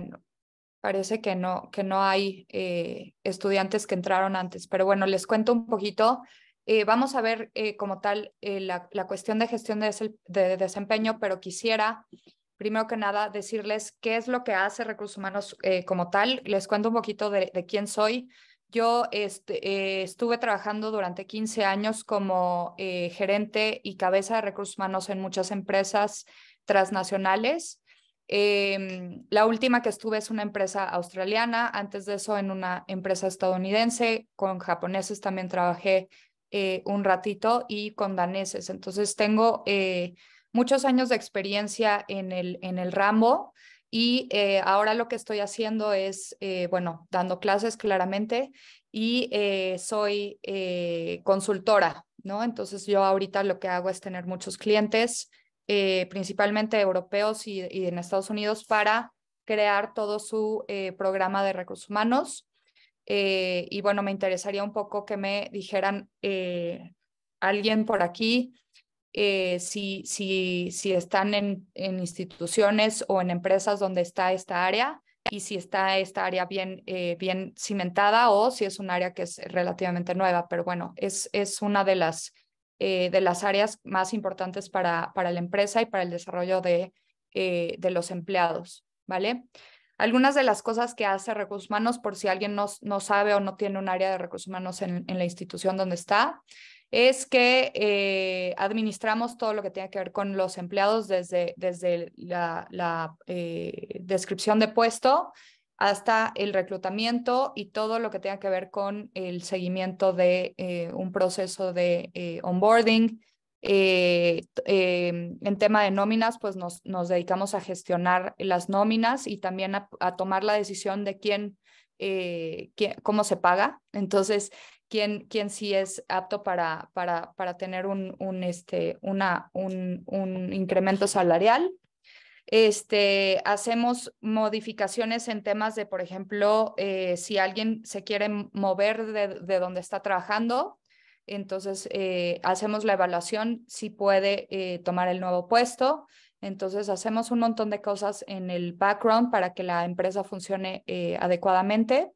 bueno, parece que no, que no hay eh, estudiantes que entraron antes, pero bueno, les cuento un poquito. Eh, vamos a ver eh, como tal la, cuestión de gestión de, desempeño, pero quisiera primero que nada decirles qué es lo que hace recursos humanos como tal. Les cuento un poquito de, quién soy. Yo este, estuve trabajando durante 15 años como gerente y cabeza de recursos humanos en muchas empresas transnacionales. Em, la última que estuve es una empresa australiana, antes de eso en una empresa estadounidense, con japoneses también trabajé eh, un ratito y con daneses. Entonces tengo eh, muchos años de experiencia en el, en el ramo y eh, ahora lo que estoy haciendo es, bueno, dando clases claramente y soy consultora, ¿no? Entonces yo ahorita lo que hago es tener muchos clientes eh, principalmente europeos y, en Estados Unidos, para crear todo su eh, programa de recursos humanos. Eh, y bueno, me interesaría un poco que me dijeran alguien por aquí si, si, si, están en, instituciones o en empresas donde está esta área y si está esta área bien, bien cimentada o si es un área que es relativamente nueva. Pero bueno, es, es una de las eh, de las áreas más importantes para, para, la empresa y para el desarrollo eh, de, los empleados, ¿vale? Algunas de las cosas que hace recursos humanos, por si alguien no, sabe o no tiene un área de recursos humanos en, la institución donde está, es que eh, administramos todo lo que tiene que ver con los empleados desde, desde la, descripción de puesto, hasta el reclutamiento y todo lo que tenga que ver con el seguimiento de eh, un proceso de eh, onboarding. Eh, em, en tema de nóminas, pues nos, dedicamos a gestionar las nóminas y también a, tomar la decisión de quién, cómo se paga. Entonces, quién, quién sí es apto para, para, para tener un, este, una, un incremento salarial este, hacemos modificaciones en temas de, por ejemplo, eh, si alguien se quiere mover de, donde está trabajando, entonces eh, hacemos la evaluación si puede eh, tomar el nuevo puesto. Entonces hacemos un montón de cosas en el background para que la empresa funcione adecuadamente.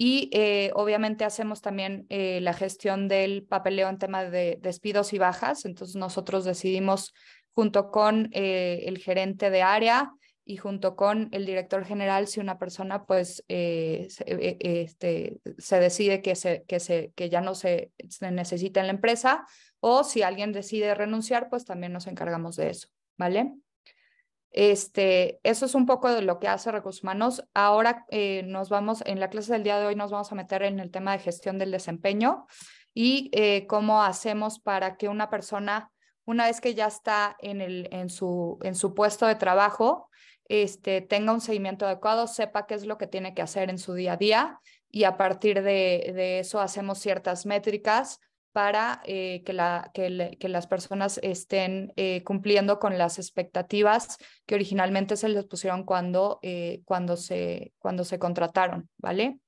Y obviamente hacemos también la gestión del papeleo en tema de despidos y bajas. Entonces nosotros decidimos junto con eh, el gerente de área y junto con el director general si una persona pues eh, eh, este, se, decide que, se, que, se, que ya no se, necesita en la empresa o si alguien decide renunciar pues también nos encargamos de eso, ¿vale? Este, eso es un poco de lo que hace Recursos Humanos. Ahora nos vamos, en la clase del día de hoy nos vamos a meter en el tema de gestión del desempeño y cómo hacemos para que una persona una vez que ya está en, el, en, su, en su puesto de trabajo, este, tenga un seguimiento adecuado, sepa qué es lo que tiene que hacer en su día a día y a partir de, eso hacemos ciertas métricas para eh, que, la, que, las personas estén eh, cumpliendo con las expectativas que originalmente se les pusieron cuando, eh, cuando, se, cuando se contrataron, ¿vale?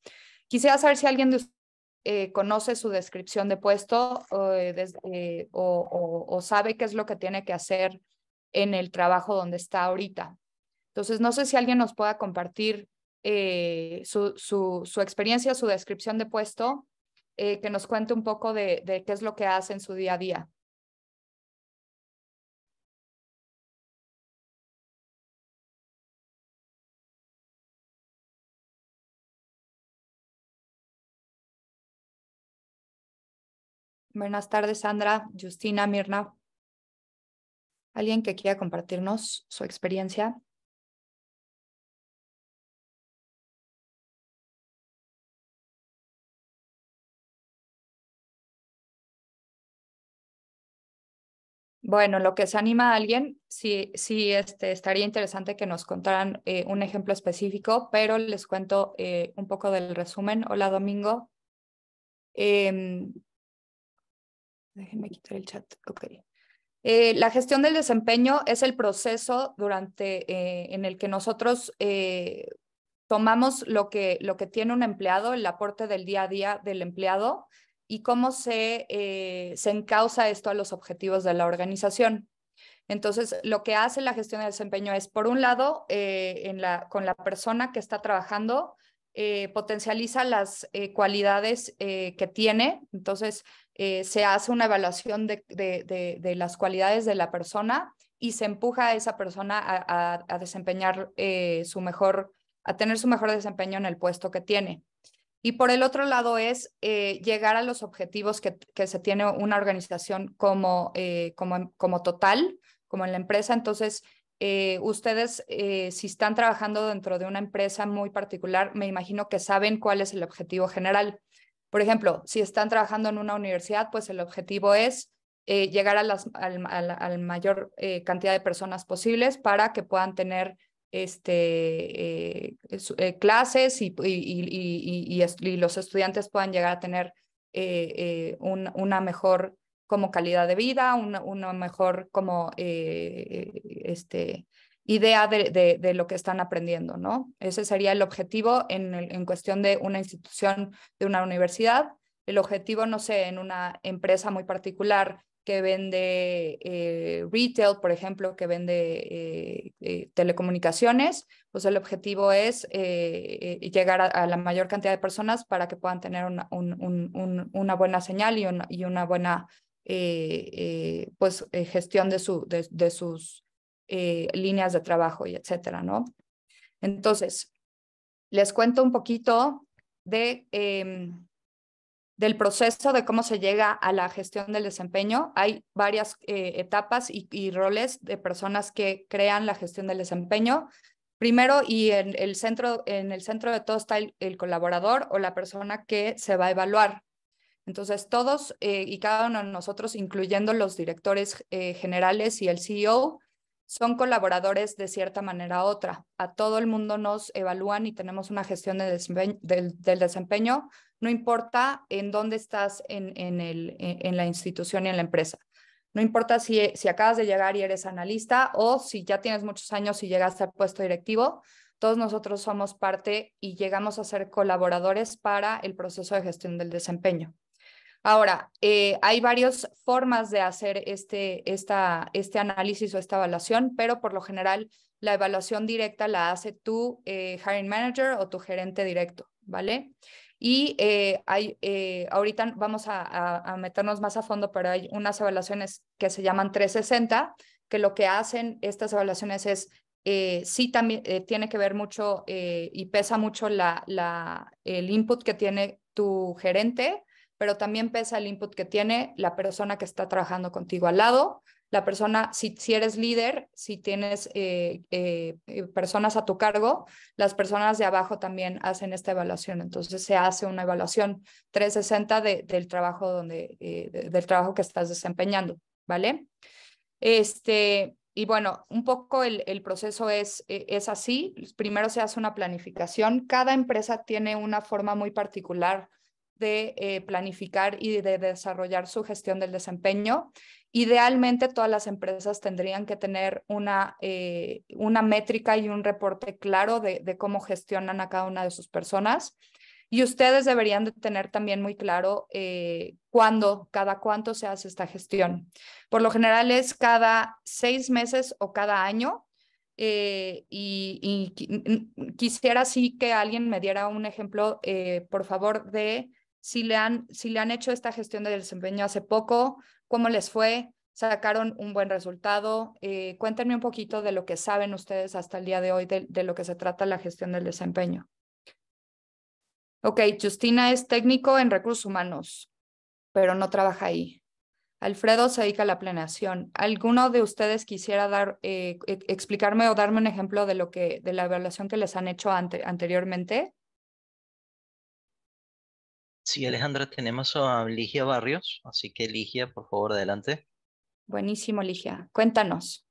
Quisiera saber si alguien de eh, conoce su descripción de puesto eh, eh, o, sabe qué es lo que tiene que hacer en el trabajo donde está ahorita. Entonces, no sé si alguien nos pueda compartir su, experiencia, su descripción de puesto, que nos cuente un poco de qué es lo que hace en su día a día. Buenas tardes, Sandra, Justina, Mirna. ¿Alguien que quiera compartirnos su experiencia? Bueno, lo que se anima a alguien, sí, sí este, estaría interesante que nos contaran eh, un ejemplo específico, pero les cuento eh, un poco del resumen. Hola, Domingo. Em, Déjenme quitar el chat. Eh, la gestión del desempeño es el proceso durante eh, en el que nosotros eh, tomamos lo que, lo que tiene un empleado, el aporte del día a día del empleado y cómo se, se encausa esto a los objetivos de la organización. Entonces, lo que hace la gestión del desempeño es, por un lado, en la, con la persona que está trabajando, potencializa las cualidades que tiene. Entonces, eh, se hace una evaluación de, las cualidades de la persona y se empuja a esa persona a, desempeñar eh, su mejor, a tener su mejor desempeño en el puesto que tiene. Y por el otro lado es eh, llegar a los objetivos que, se tiene una organización como, total, como en la empresa. Entonces, ustedes, si están trabajando dentro de una empresa muy particular, me imagino que saben cuál es el objetivo general. Por ejemplo, si están trabajando en una universidad, pues el objetivo es eh, llegar a, las, al, mayor eh, cantidad de personas posibles para que puedan tener clases y, los estudiantes puedan llegar a tener eh, una mejor como calidad de vida, una, mejor como este, idea de, lo que están aprendiendo, ¿no? Ese sería el objetivo en, en, cuestión de una institución, de una universidad. El objetivo, no sé, en una empresa muy particular que vende eh, retail, por ejemplo, que vende eh, eh, telecomunicaciones, pues el objetivo es llegar a, la mayor cantidad de personas para que puedan tener una, buena señal y, una buena pues, gestión de, su, de sus eh, líneas de trabajo y etcétera, ¿no? Entonces, les cuento un poquito de, eh, del proceso de cómo se llega a la gestión del desempeño. Hay varias eh, etapas y, roles de personas que crean la gestión del desempeño. Primero, y en el centro, en el centro de todo está el, colaborador o la persona que se va a evaluar. Entonces, todos y cada uno de nosotros, incluyendo los directores generales y el CEO, son colaboradores de cierta manera u otra. A todo el mundo nos evalúan y tenemos una gestión del, desempeño, no importa en dónde estás en, en, el, en, la institución y en la empresa. No importa si, si acabas de llegar y eres analista o si ya tienes muchos años y llegaste al puesto directivo, todos nosotros somos parte y llegamos a ser colaboradores para el proceso de gestión del desempeño. Ahora, eh, hay varias formas de hacer este, esta, este análisis o esta evaluación, pero por lo general la evaluación directa la hace tu eh, hiring manager o tu gerente directo, ¿vale? Y eh, hay, ahorita vamos a, meternos más a fondo, pero hay unas evaluaciones que se llaman 360, que lo que hacen estas evaluaciones es, sí también tiene que ver mucho y pesa mucho la, el input que tiene tu gerente pero también pesa el input que tiene la persona que está trabajando contigo al lado, la persona, si, si eres líder, si tienes eh, eh, eh, personas a tu cargo, las personas de abajo también hacen esta evaluación. Entonces se hace una evaluación 360 de, del, trabajo donde, del trabajo que estás desempeñando, ¿vale? Este, y bueno, un poco el, proceso es, e, es así. Primero se hace una planificación. Cada empresa tiene una forma muy particular de eh, planificar y de desarrollar su gestión del desempeño. Idealmente todas las empresas tendrían que tener una, eh, una métrica y un reporte claro de, cómo gestionan a cada una de sus personas. Y ustedes deberían de tener también muy claro eh, cuándo, cada cuánto se hace esta gestión. Por lo general es cada seis meses o cada año, y, quisiera así que alguien me diera un ejemplo, por favor, de si le han, hecho esta gestión de desempeño hace poco, cómo les fue, sacaron un buen resultado. Eh, cuéntenme un poquito de lo que saben ustedes hasta el día de hoy de, lo que se trata la gestión del desempeño. Ok, Justina es técnico en recursos humanos, pero no trabaja ahí. Alfredo se dedica a la planeación. ¿Alguno de ustedes quisiera dar, eh, e, explicarme o darme un ejemplo de lo que, de la evaluación que les han hecho anteriormente? Sí, Alejandra, tenemos a Ligia Barrios, así que Ligia, por favor, adelante. Buenísimo, Ligia. Cuéntanos.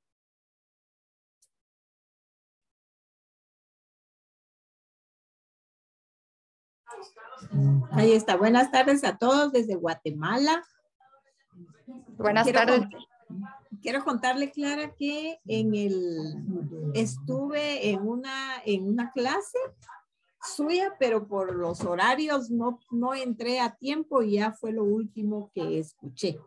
Ahí está. Buenas tardes a todos desde Guatemala. Buenas tardes. quiero contarle, Clara, que en el estuve en una, en una clase suya, pero por los horarios no, no entré a tiempo y ya fue lo último que escuché.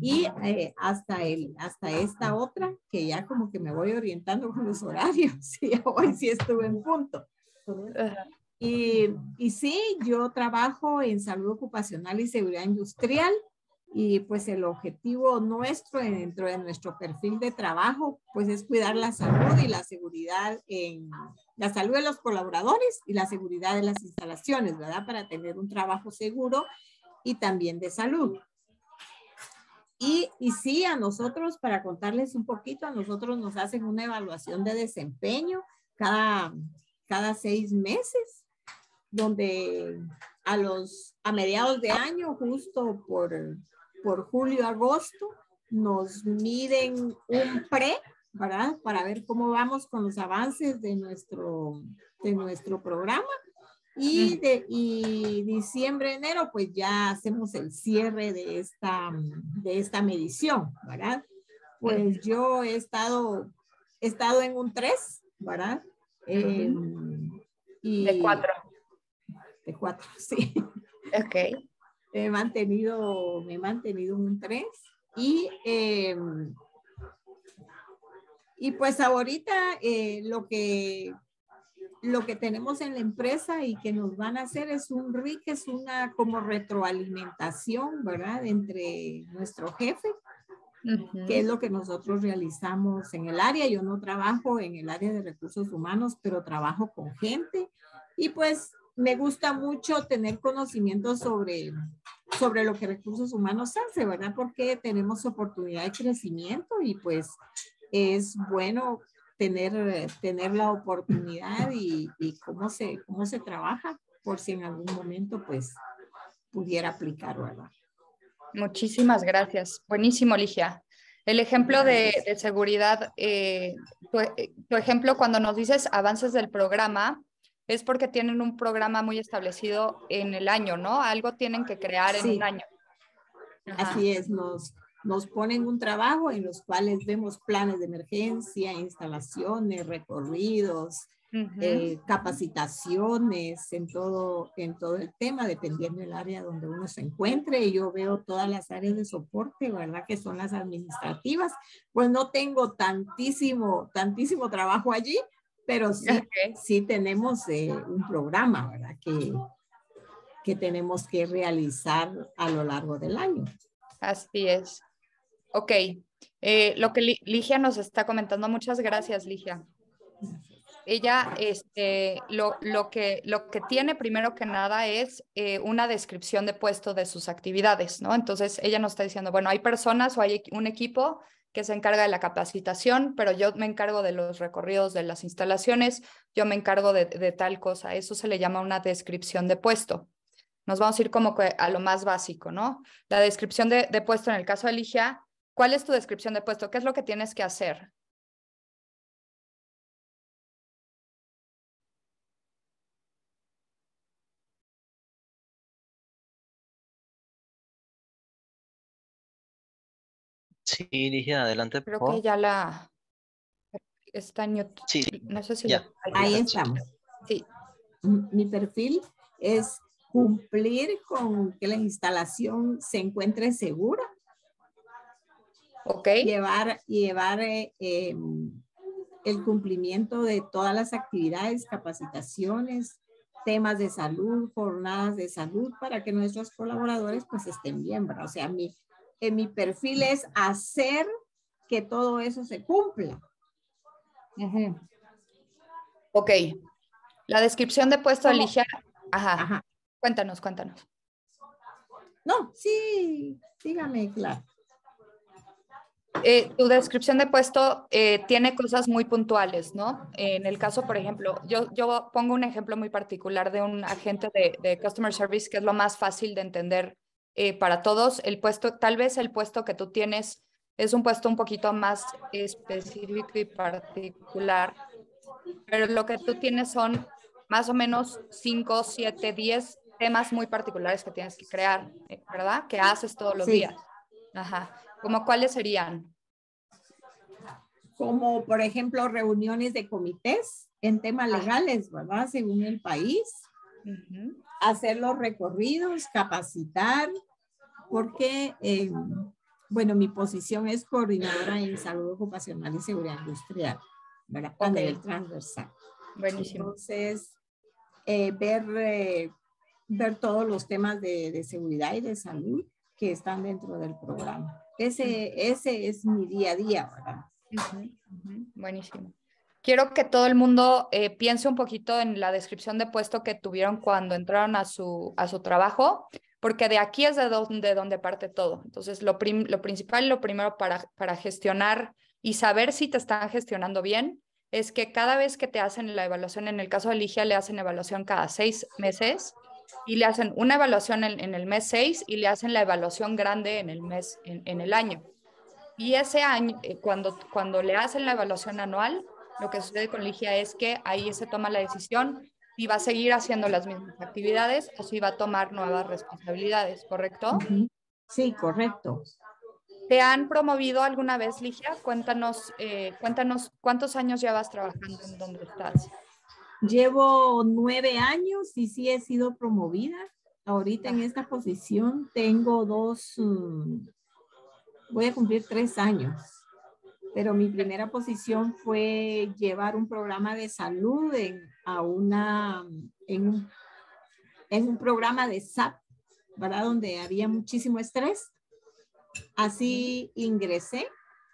Y eh, hasta, el, hasta esta otra, que ya como que me voy orientando con los horarios, y hoy sí estuve en punto. Y, y sí, yo trabajo en salud ocupacional y seguridad industrial y pues el objetivo nuestro dentro de nuestro perfil de trabajo, pues es cuidar la salud y la seguridad en la salud de los colaboradores y la seguridad de las instalaciones, ¿verdad? Para tener un trabajo seguro y también de salud. Y, y, sí, a nosotros, para contarles un poquito, a nosotros nos hacen una evaluación de desempeño cada, cada seis meses, donde a, los, a mediados de año, justo por por julio-agosto nos miden un pre, ¿verdad? Para ver cómo vamos con los avances de nuestro, de nuestro programa. Y, de, y diciembre, enero, pues ya hacemos el cierre de esta, de esta medición, ¿verdad? Pues yo he estado, he estado en un 3, ¿verdad? y, de 4. De 4, sí. Ok he mantenido, me he mantenido un 3 y, em, y pues ahorita eh, lo, que, lo que tenemos en la empresa y que nos van a hacer es un RIC, es una como retroalimentación, ¿verdad? Entre nuestro jefe. que es lo que nosotros realizamos en el área. Yo no trabajo en el área de recursos humanos, pero trabajo con gente y pues me gusta mucho tener conocimiento sobre, sobre lo que recursos humanos hace, ¿verdad? Porque tenemos oportunidad de crecimiento y pues es bueno tener, tener la oportunidad y, cómo, se, cómo se trabaja por si en algún momento pues pudiera aplicar, ¿verdad? Muchísimas gracias. Buenísimo, Ligia. El ejemplo de, seguridad, eh, eh, tu, ejemplo cuando nos dices avances del programa, es porque tienen un programa muy establecido en el año, ¿no? Algo tienen que crear en un año. Así es, nos, nos ponen un trabajo en los cuales vemos planes de emergencia, instalaciones, recorridos, eh, capacitaciones en todo, en todo el tema, dependiendo del área donde uno se encuentre. Yo veo todas las áreas de soporte, ¿verdad? Que son las administrativas. Pues no tengo tantísimo, tantísimo trabajo allí, pero sí, tenemos eh, un programa, ¿verdad? Que, que tenemos que realizar a lo largo del año. Así es. Ok. Eh, lo que Ligia nos está comentando, muchas gracias, Ligia. Ella, este, lo, que, lo que tiene primero que nada es eh, una descripción de puesto de sus actividades, ¿no? Entonces, ella nos está diciendo, bueno, hay personas o hay un equipo que se encarga de la capacitación, pero yo me encargo de los recorridos de las instalaciones, yo me encargo de, tal cosa. Eso se le llama una descripción de puesto. Nos vamos a ir como que a lo más básico, ¿no? La descripción de, de puesto en el caso de Ligia, ¿cuál es tu descripción de puesto? ¿Qué es lo que tienes que hacer? Sí, dije adelante. Creo que ya la está en YouTube. Sí, no sé si ya. Ahí estamos. Sí. Mi perfil es cumplir con que la instalación se encuentre segura. Ok. Llevar, llevar eh, em, el cumplimiento de todas las actividades, capacitaciones, temas de salud, jornadas de salud, para que nuestros colaboradores pues estén bien, O sea, mi, en mi perfil es hacer que todo eso se cumpla. Ok. La descripción de puesto, ¿Cómo? Ajá. Cuéntanos, cuéntanos. No, sí, dígame, claro. Eh, tu descripción de puesto eh, tiene cosas muy puntuales, ¿no? En el caso, por ejemplo, yo, yo pongo un ejemplo muy particular de un agente de, de, Customer Service que es lo más fácil de entender eh, para todos. El puesto, tal vez el puesto que tú tienes es un puesto un poquito más específico y particular, pero lo que tú tienes son más o menos 5, 7, 10 temas muy particulares que tienes que crear, eh, ¿verdad? Que haces todos los días. Ajá. ¿Cómo cuáles serían? Como por ejemplo reuniones de comités en temas legales, ¿verdad? Según el país hacer los recorridos, capacitar, porque, eh, bueno, mi posición es coordinadora en salud ocupacional y seguridad industrial, ¿verdad? A nivel transversal. Buenísimo. Entonces, eh, ver, eh, ver todos los temas de, seguridad y de salud que están dentro del programa. Ese, ese es mi día a día, ¿verdad? Buenísimo. Quiero que todo el mundo eh, piense un poquito en la descripción de puesto que tuvieron cuando entraron a su, a su trabajo, porque de aquí es de donde, donde parte todo. Entonces, lo, lo principal, lo primero para, para gestionar y saber si te están gestionando bien es que cada vez que te hacen la evaluación, en el caso de Ligia le hacen evaluación cada seis meses y le hacen una evaluación en, el mes seis y le hacen la evaluación grande en el mes, en, en el año. Y ese año, eh, cuando, cuando le hacen la evaluación anual, lo que sucede con Ligia es que ahí se toma la decisión si va a seguir haciendo las mismas actividades o si va a tomar nuevas responsabilidades, ¿correcto? Sí, correcto. ¿Te han promovido alguna vez, Ligia? Cuéntanos, eh, cuéntanos cuántos años llevas trabajando en donde estás. Llevo nueve años y sí he sido promovida. Ahorita en esta posición tengo dos, mm, voy a cumplir tres años pero mi primera posición fue llevar un programa de salud en, a una, en, un, programa de SAP, ¿verdad? Donde había muchísimo estrés. Así ingresé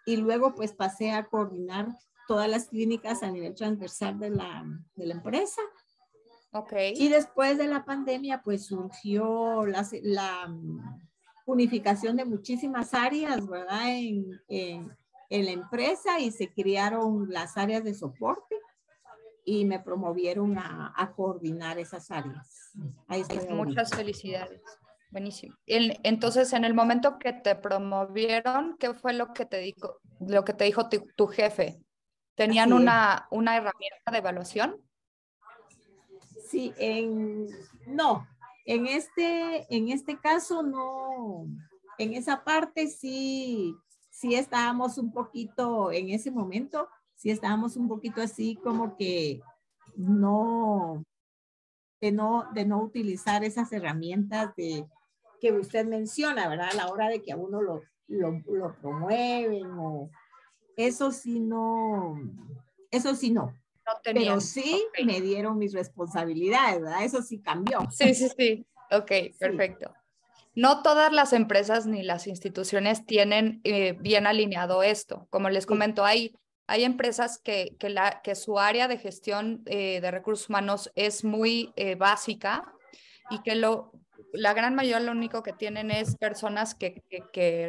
y luego pues pasé a coordinar todas las clínicas a nivel transversal de la, de la empresa. Okay. Y después de la pandemia pues surgió la, la unificación de muchísimas áreas, ¿verdad? en, en la empresa y se crearon las áreas de soporte y me promovieron a, coordinar esas áreas. Ahí Muchas felicidades. Buenísimo. Entonces, en el momento que te promovieron, ¿qué fue lo que te dijo, lo que te dijo tu, tu jefe? ¿Tenían una, una, herramienta de evaluación? Sí, en, no, en este, en este caso no, en esa parte sí sí estábamos un poquito, en ese momento, si estábamos un poquito así como que no, de no, de no utilizar esas herramientas de, que usted menciona, ¿verdad? A la hora de que a uno lo, promueven o eso sí no, eso sí no. Pero sí me dieron mis responsabilidades, ¿verdad? Eso sí cambió. Sí, sí, sí. Ok, perfecto. No todas las empresas ni las instituciones tienen eh, bien alineado esto. Como les comento, hay, hay empresas que, que, la, que su área de gestión eh, de recursos humanos es muy eh, básica y que lo, la gran mayoría lo único que tienen es personas que,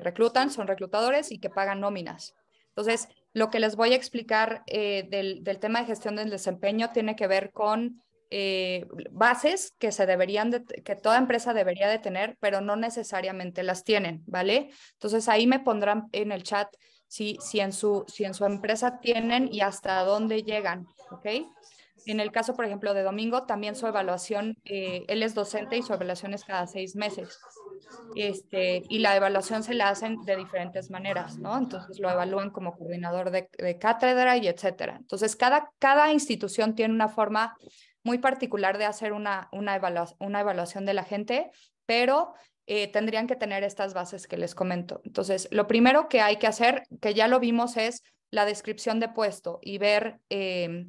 reclutan, son reclutadores y que pagan nóminas. Entonces, lo que les voy a explicar del tema de gestión del desempeño tiene que ver con eh, bases que se deberían que toda empresa debería de tener, pero no necesariamente las tienen, ¿vale? Entonces ahí me pondrán en el chat si, si, en, su, si en su empresa tienen y hasta dónde llegan, ¿ok? En el caso, por ejemplo, de Domingo, también su evaluación, eh, él es docente y su evaluación es cada seis meses. Este, y la evaluación se la hacen de diferentes maneras, ¿no? Entonces lo evalúan como coordinador de, cátedra y etcétera. Entonces, cada, cada institución tiene una forma muy particular de hacer una, una, evaluación, de la gente, pero eh, tendrían que tener estas bases que les comento. Entonces, lo primero que hay que hacer, que ya lo vimos, es la descripción de puesto y ver, eh,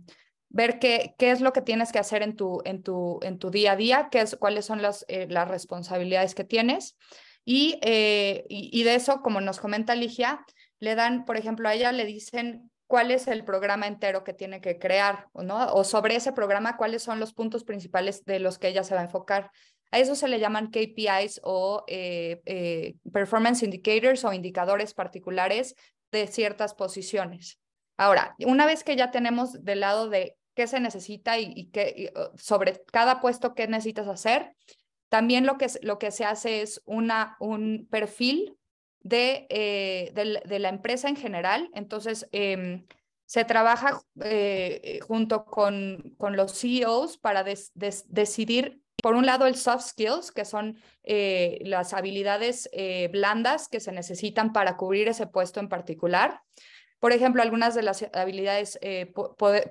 ver qué, qué, es lo que tienes que hacer en tu, en tu, en tu día a día, qué es, cuáles son las, eh, las responsabilidades que tienes. Y, y, y de eso, como nos comenta Ligia, le dan, por ejemplo, a ella le dicen cuál es el programa entero que tiene que crear, ¿no? O sobre ese programa, cuáles son los puntos principales de los que ella se va a enfocar. A eso se le llaman KPIs o eh, eh, performance indicators o indicadores particulares de ciertas posiciones. Ahora, una vez que ya tenemos del lado de qué se necesita y, uh, sobre cada puesto qué necesitas hacer, también lo que, lo que se hace es una, un perfil eh, de, la empresa en general. Entonces, em, se trabaja eh, junto con, con, los CEOs para decidir, por un lado, el soft skills, que son eh, las habilidades blandas que se necesitan para cubrir ese puesto en particular. Por ejemplo, algunas de las habilidades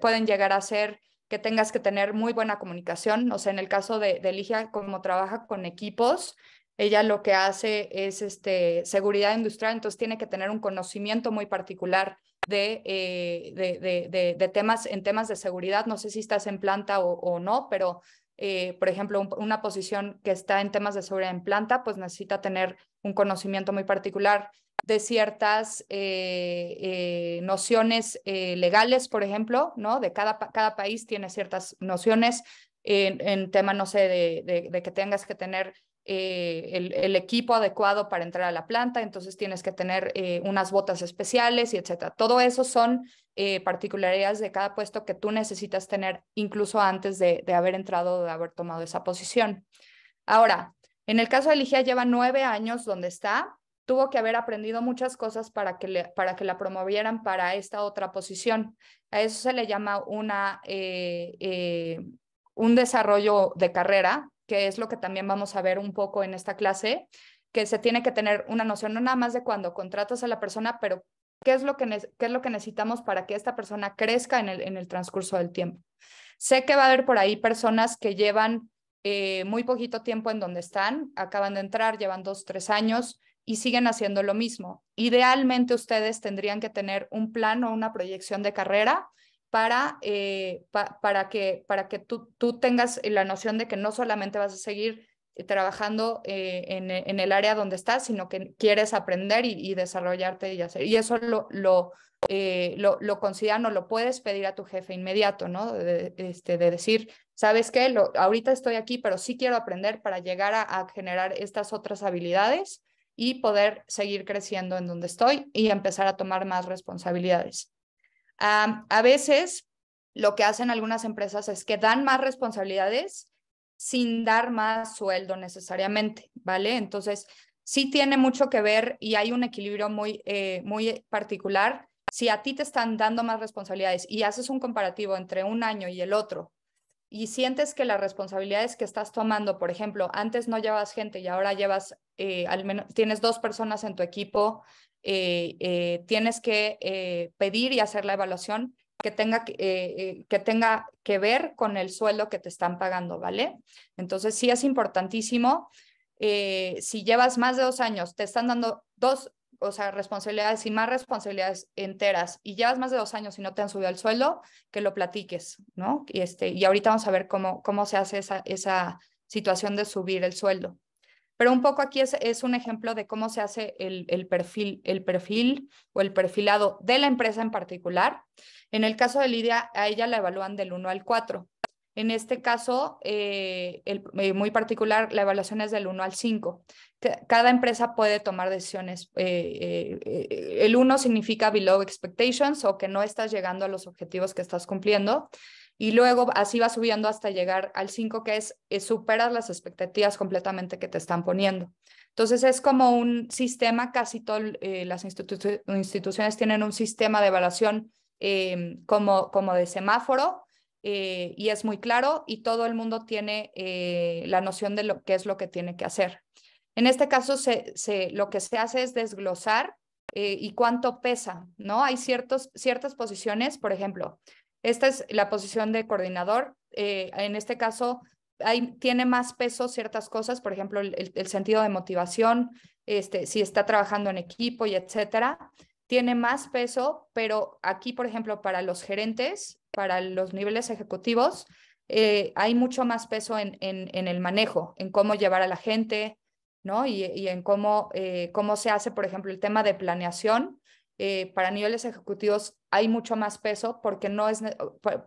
pueden llegar a ser que tengas que tener muy buena comunicación. O sea, en el caso de, de Ligia, como trabaja con equipos, ella lo que hace es este, seguridad industrial, entonces tiene que tener un conocimiento muy particular de, eh, de, de, de temas en temas de seguridad. No sé si estás en planta o, no, pero eh, por ejemplo, una posición que está en temas de seguridad en planta, pues necesita tener un conocimiento muy particular de ciertas eh, nociones legales, por ejemplo, ¿no? De cada, cada país tiene ciertas nociones en, en tema, no sé, de, de, de, que tengas que tener eh, el, equipo adecuado para entrar a la planta, entonces tienes que tener eh, unas botas especiales y etcétera. Todo eso son eh, particularidades de cada puesto que tú necesitas tener incluso antes de, haber entrado o de haber tomado esa posición. Ahora, en el caso de Ligia lleva nueve años donde está, tuvo que haber aprendido muchas cosas para que, para que la promovieran para esta otra posición. A eso se le llama una, un desarrollo de carrera que es lo que también vamos a ver un poco en esta clase, que se tiene que tener una noción, no nada más de cuando contratas a la persona, pero qué es lo que, qué es lo que necesitamos para que esta persona crezca en el, en el transcurso del tiempo. Sé que va a haber por ahí personas que llevan eh, muy poquito tiempo en donde están, acaban de entrar, llevan dos, tres años y siguen haciendo lo mismo. Idealmente ustedes tendrían que tener un plan o una proyección de carrera para, eh, para que, para que tú, tú, tengas la noción de que no solamente vas a seguir eh, trabajando eh, en, el área donde estás, sino que quieres aprender y, desarrollarte y hacer. Y eso lo, lo, eh, lo, lo, consideran o lo puedes pedir a tu jefe inmediato, ¿no? De, este, de decir, ¿sabes qué? Lo, ahorita estoy aquí, pero sí quiero aprender para llegar a, generar estas otras habilidades y poder seguir creciendo en donde estoy y empezar a tomar más responsabilidades a veces lo que hacen algunas empresas es que dan más responsabilidades sin dar más sueldo necesariamente, ¿vale? Entonces, sí tiene mucho que ver y hay un equilibrio muy, eh, muy particular. Si a ti te están dando más responsabilidades y haces un comparativo entre un año y el otro y sientes que las responsabilidades que estás tomando, por ejemplo, antes no llevas gente y ahora llevas eh, al menos tienes dos personas en tu equipo, eh, eh, tienes que pedir y hacer la evaluación que tenga que, tenga que ver con el sueldo que te están pagando, ¿vale? Entonces sí es importantísimo. si llevas más de dos años, te están dando dos, o sea, responsabilidades y más responsabilidades enteras y llevas más de dos años y no te han subido el sueldo, que lo platiques, ¿no? Y, este, y ahorita vamos a ver cómo, cómo se hace esa, esa situación de subir el sueldo. Pero un poco aquí es, un ejemplo de cómo se hace el, perfil, el perfil o el perfilado de la empresa en particular. En el caso de Lidia, a ella la evalúan del 1 al 4. En este caso, eh, eh, muy particular, la evaluación es del 1 al 5. Cada empresa puede tomar decisiones. Eh, el 1 significa below expectations o que no estás llegando a los objetivos que estás cumpliendo y luego así va subiendo hasta llegar al 5, que es, superar superas las expectativas completamente que te están poniendo. Entonces es como un sistema, casi todas eh, las instituciones tienen un sistema de evaluación em, como, como de semáforo eh, y es muy claro y todo el mundo tiene eh, la noción de lo que es lo que tiene que hacer. En este caso, lo que se hace es desglosar y cuánto pesa, ¿no? Hay ciertos, ciertas posiciones, por ejemplo, esta es la posición de coordinador. Eh, en este caso, hay, tiene más peso ciertas cosas, por ejemplo, el, sentido de motivación, este, si está trabajando en equipo y etcétera. Tiene más peso, pero aquí, por ejemplo, para los gerentes, para los niveles ejecutivos, eh, hay mucho más peso en, el manejo, en cómo llevar a la gente, ¿no? Y, en cómo, eh, cómo se hace, por ejemplo, el tema de planeación eh, para niveles ejecutivos hay mucho más peso porque, no es,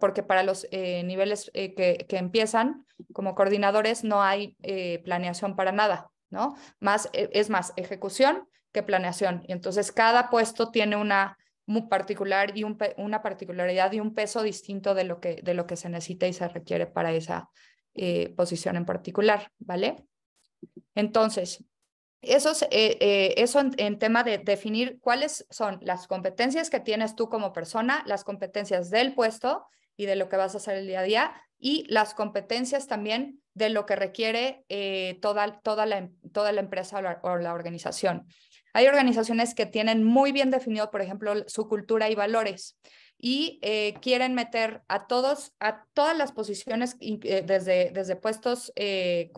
porque para los eh, niveles eh, que, que, empiezan como coordinadores no hay planeación para nada, ¿no? Más, es más ejecución que planeación. Y entonces cada puesto tiene una muy particular y una particularidad y un peso distinto de lo, que, de lo que se necesita y se requiere para esa posición en particular, ¿vale? Entonces, eso, eh, eh, eso en, tema de definir cuáles son las competencias que tienes tú como persona, las competencias del puesto y de lo que vas a hacer el día a día y las competencias también de lo que requiere eh, toda, toda, la, toda la empresa o la, organización. Hay organizaciones que tienen muy bien definido, por ejemplo, su cultura y valores y quieren meter a todos, a todas las posiciones, desde, desde puestos de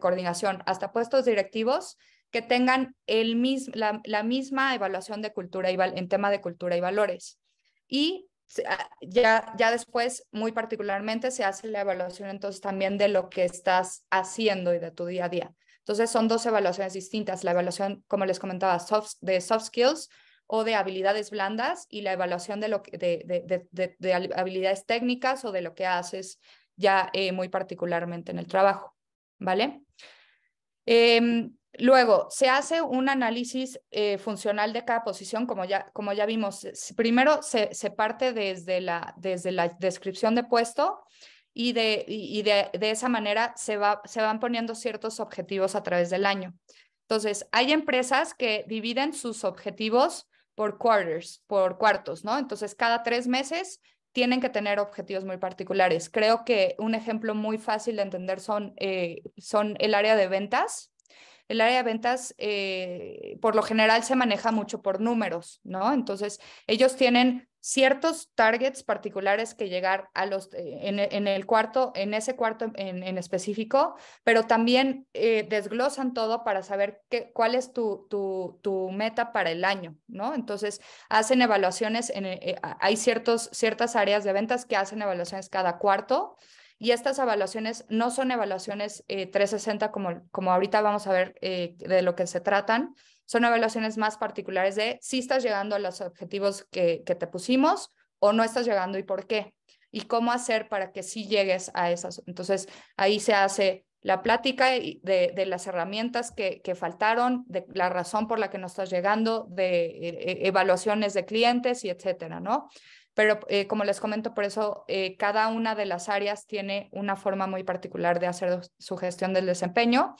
coordinación hasta puestos directivos, que tengan el mis, la, misma evaluación de cultura y en tema de cultura y valores. Y ah, ya, ya después, muy particularmente, se hace la evaluación entonces también de lo que estás haciendo y de tu día a día. Entonces son dos evaluaciones distintas, la evaluación, como les comentaba, de soft skills o de habilidades blandas y la evaluación de, lo, que, de, habilidades técnicas o de lo que haces ya eh, muy particularmente en el trabajo, ¿vale? Em, Luego, se hace un análisis eh, funcional de cada posición, como ya, como ya vimos. Primero, se, parte desde la, desde la descripción de puesto y, de, y de, esa manera se, va, se van poniendo ciertos objetivos a través del año. Entonces, hay empresas que dividen sus objetivos por quarters, por cuartos, ¿no? Entonces, cada tres meses tienen que tener objetivos muy particulares. Creo que un ejemplo muy fácil de entender son, eh, son el área de ventas el área de ventas eh, por lo general se maneja mucho por números, ¿no? Entonces, ellos tienen ciertos targets particulares que llegar a los, eh, en, el cuarto, en ese cuarto en, específico, pero también eh, desglosan todo para saber qué, cuál es tu, tu, tu, meta para el año, ¿no? Entonces, hacen evaluaciones, en, hay ciertos, ciertas áreas de ventas que hacen evaluaciones cada cuarto y estas evaluaciones no son evaluaciones 360 eh, como, como ahorita vamos a ver eh, de lo que se tratan, son evaluaciones más particulares de si estás llegando a los objetivos que, que te pusimos o no estás llegando y por qué. Y cómo hacer para que sí llegues a esas. Entonces, ahí se hace la plática de, de las herramientas que, que, faltaron, de la razón por la que no estás llegando, de eh, evaluaciones de clientes y etcétera, ¿no? pero eh, como les comento, por eso eh, cada una de las áreas tiene una forma muy particular de hacer su gestión del desempeño,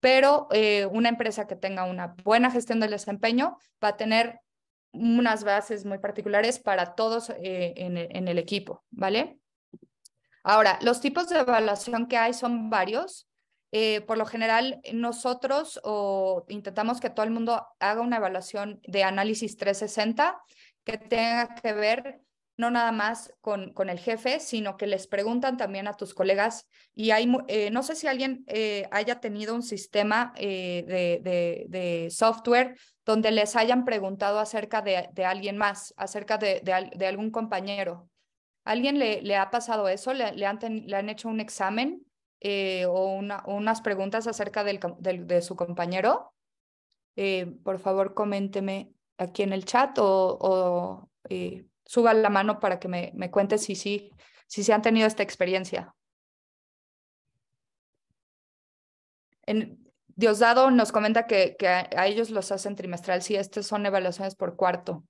pero eh, una empresa que tenga una buena gestión del desempeño va a tener unas bases muy particulares para todos en, el equipo, ¿vale? Ahora, los tipos de evaluación que hay son varios. por lo general, nosotros o intentamos que todo el mundo haga una evaluación de análisis 360 que tenga que ver no nada más con, con el jefe, sino que les preguntan también a tus colegas. Y hay, eh, no sé si alguien eh, haya tenido un sistema eh, de, software donde les hayan preguntado acerca de, alguien más, acerca de, algún compañero. ¿Alguien le, le ha pasado eso? ¿Le, le, han, hecho un examen o una, unas preguntas acerca del, de su compañero? por favor, coménteme aquí en el chat o, suba la mano para que me, me si sí, si, se han tenido esta experiencia. Diosdado nos comenta que, a, ellos los hacen trimestral. Sí, estas son evaluaciones por cuarto.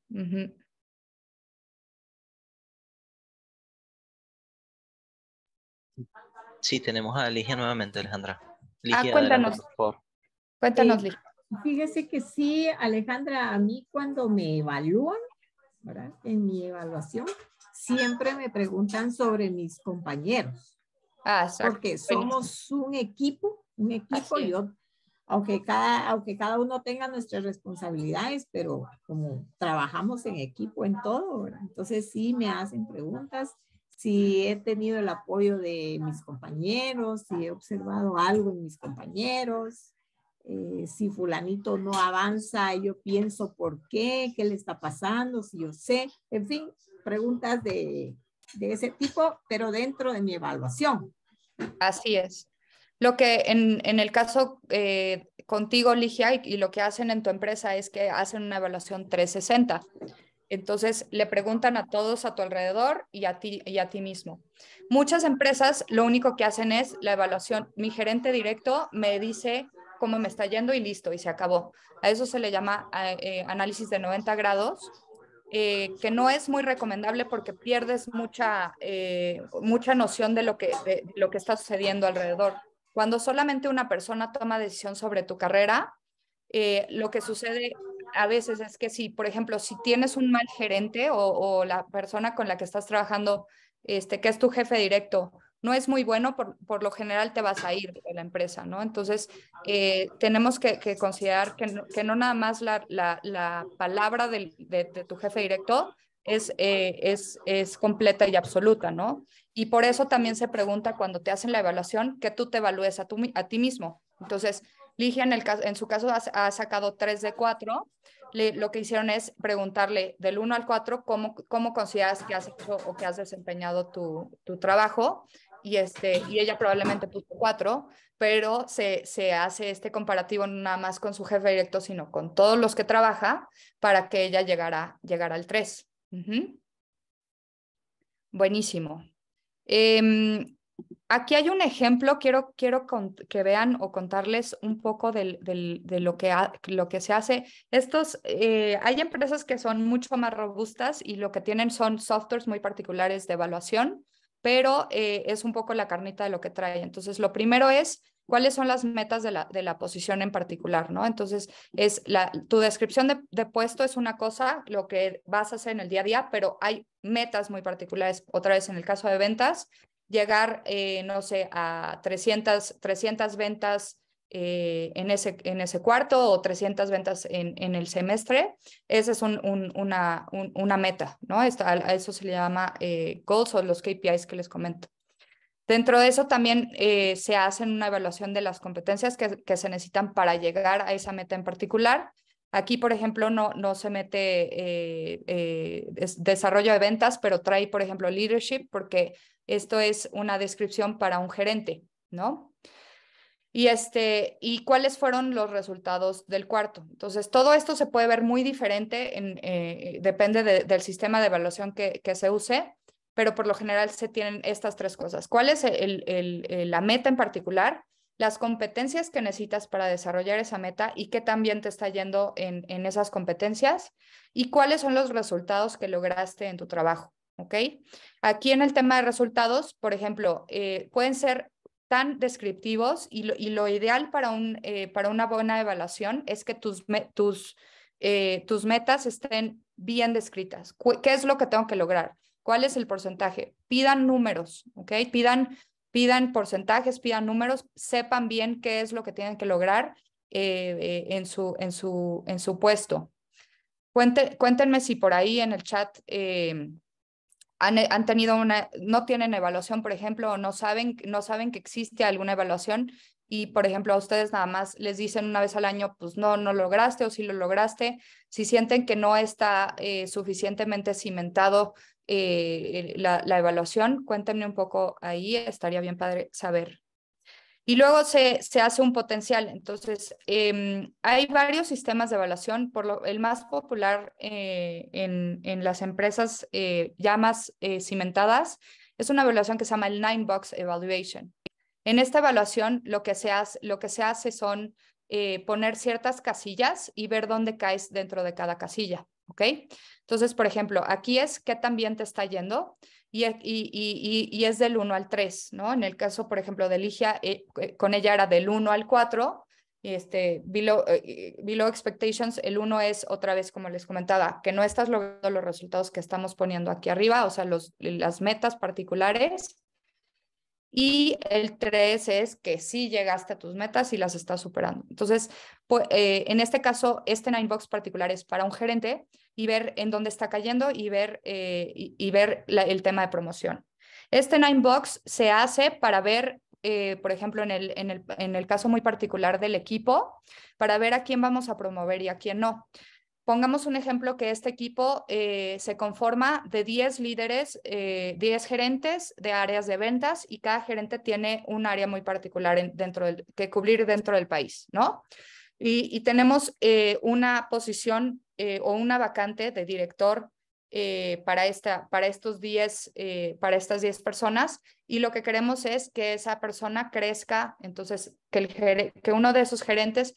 Sí, tenemos a Ligia nuevamente, Alejandra. ah, cuéntanos. por favor. Cuéntanos, Ligia. Fíjese que sí, Alejandra, a mí cuando me evalúan, en mi evaluación siempre me preguntan sobre mis compañeros. Ah, Porque somos un equipo, un equipo, yo, aunque cada, aunque cada uno tenga nuestras responsabilidades, pero como trabajamos en equipo en todo, entonces sí me hacen preguntas, si he tenido el apoyo de mis compañeros, si he observado algo en mis compañeros, eh, si fulanito no avanza, yo pienso por qué, qué le está pasando, si yo sé, en fin, preguntas de, de ese tipo, pero dentro de mi evaluación. Así es. Lo que en, en el caso eh, contigo, Ligia, y, lo que hacen en tu empresa es que hacen una evaluación 360. Entonces, le preguntan a todos a tu alrededor y a ti, y a ti mismo. Muchas empresas lo único que hacen es la evaluación. Mi gerente directo me dice cómo me está yendo y listo, y se acabó. A eso se le llama eh, análisis de 90 grados, eh, que no es muy recomendable porque pierdes mucha, eh, mucha noción de lo, que, lo que está sucediendo alrededor. Cuando solamente una persona toma decisión sobre tu carrera, lo que sucede a veces es que si, por ejemplo, si tienes un mal gerente o, o la persona con la que estás trabajando, este, que es tu jefe directo, no es muy bueno, por, por, lo general te vas a ir de la empresa, ¿no? Entonces, ah, eh, tenemos que, considerar que no, que no, nada más la, la, la palabra de, tu jefe directo es, eh, es, es, completa y absoluta, ¿no? Y por eso también se pregunta cuando te hacen la evaluación que tú te evalúes a, a ti mismo. Entonces, Ligia en, el, en su caso ha, sacado tres de cuatro. lo que hicieron es preguntarle del 1 al 4 cómo, cómo consideras que has hecho o que has desempeñado tu, tu trabajo y, este, y ella probablemente puso cuatro, pero se, se, hace este comparativo no nada más con su jefe directo, sino con todos los que trabaja para que ella llegara, al tres. Buenísimo. Em, aquí hay un ejemplo, quiero, quiero que vean o contarles un poco del, de lo que, lo que se hace. Estos, eh, hay empresas que son mucho más robustas y lo que tienen son softwares muy particulares de evaluación pero eh, es un poco la carnita de lo que trae. Entonces, lo primero es cuáles son las metas de la, de la posición en particular, ¿no? Entonces, es la, tu descripción de, puesto es una cosa, lo que vas a hacer en el día a día, pero hay metas muy particulares. Otra vez, en el caso de ventas, llegar, eh, no sé, a 300, 300 ventas eh, en, ese, en ese cuarto o 300 ventas en, el semestre. Esa es un, una, una, meta, ¿no? a, eso se le llama eh, goals o los KPIs que les comento. Dentro de eso también eh, se hace una evaluación de las competencias que, se necesitan para llegar a esa meta en particular. Aquí, por ejemplo, no, no se mete desarrollo de ventas, pero trae, por ejemplo, leadership, porque esto es una descripción para un gerente, ¿no? Y, este, y cuáles fueron los resultados del cuarto. Entonces, todo esto se puede ver muy diferente, eh, depende del sistema de evaluación que, que, se use, pero por lo general se tienen estas tres cosas. ¿Cuál es la meta en particular? Las competencias que necesitas para desarrollar esa meta y qué también te está yendo en, en esas competencias y cuáles son los resultados que lograste en tu trabajo. ¿ok? Aquí en el tema de resultados, por ejemplo, eh, pueden ser tan descriptivos y lo, ideal para, un, eh, para una buena evaluación es que tus, tus, eh, tus metas estén bien descritas. ¿Qué es lo que tengo que lograr? ¿Cuál es el porcentaje? Pidan números, ¿ok? Pidan, pidan porcentajes, pidan números, sepan bien qué es lo que tienen que lograr eh, en, su, en, su, en su puesto. cuéntenme si por ahí en el chat han, tenido una, no tienen evaluación, por ejemplo, o no saben, no saben que existe alguna evaluación y, por ejemplo, a ustedes nada más les dicen una vez al año, pues no, no lograste o si lo lograste, si sienten que no está eh, suficientemente cimentado eh, la, la, evaluación, cuéntenme un poco ahí, estaría bien padre saber y luego se, hace un potencial. Entonces, em, hay varios sistemas de evaluación, por el más popular eh, en, las empresas eh, ya más eh, cimentadas es una evaluación que se llama el Nine Box Evaluation. En esta evaluación lo que se lo que se hace son poner ciertas casillas y ver dónde caes dentro de cada casilla. ¿ok? Entonces, por ejemplo, aquí es qué también te está yendo y, e, es del 1 al 3, ¿no? En el caso, por ejemplo, de Ligia, eh, eh, con ella era del 1 al 4, este, eh, below, expectations, el 1 es otra vez, como les comentaba, que no estás logrando los resultados que estamos poniendo aquí arriba, o sea, los, las metas particulares. Y el tres es que sí llegaste a tus metas y las estás superando. Entonces, pues, eh, en este caso, este nine box particular es para un gerente y ver en dónde está cayendo y ver, eh, y, ver el tema de promoción. Este nine box se hace para ver, eh, por ejemplo, en el, en, el, en el caso muy particular del equipo, para ver a quién vamos a promover y a quién no. Pongamos un ejemplo que este equipo eh, se conforma de 10 líderes, 10 eh, gerentes de áreas de ventas y cada gerente tiene un área muy particular dentro del, que cubrir dentro del país, ¿no? Y, tenemos eh, una posición o una vacante de director para, esta, para, estos 10, para estas 10 personas y lo que queremos es que esa persona crezca, entonces que, el, que uno de esos gerentes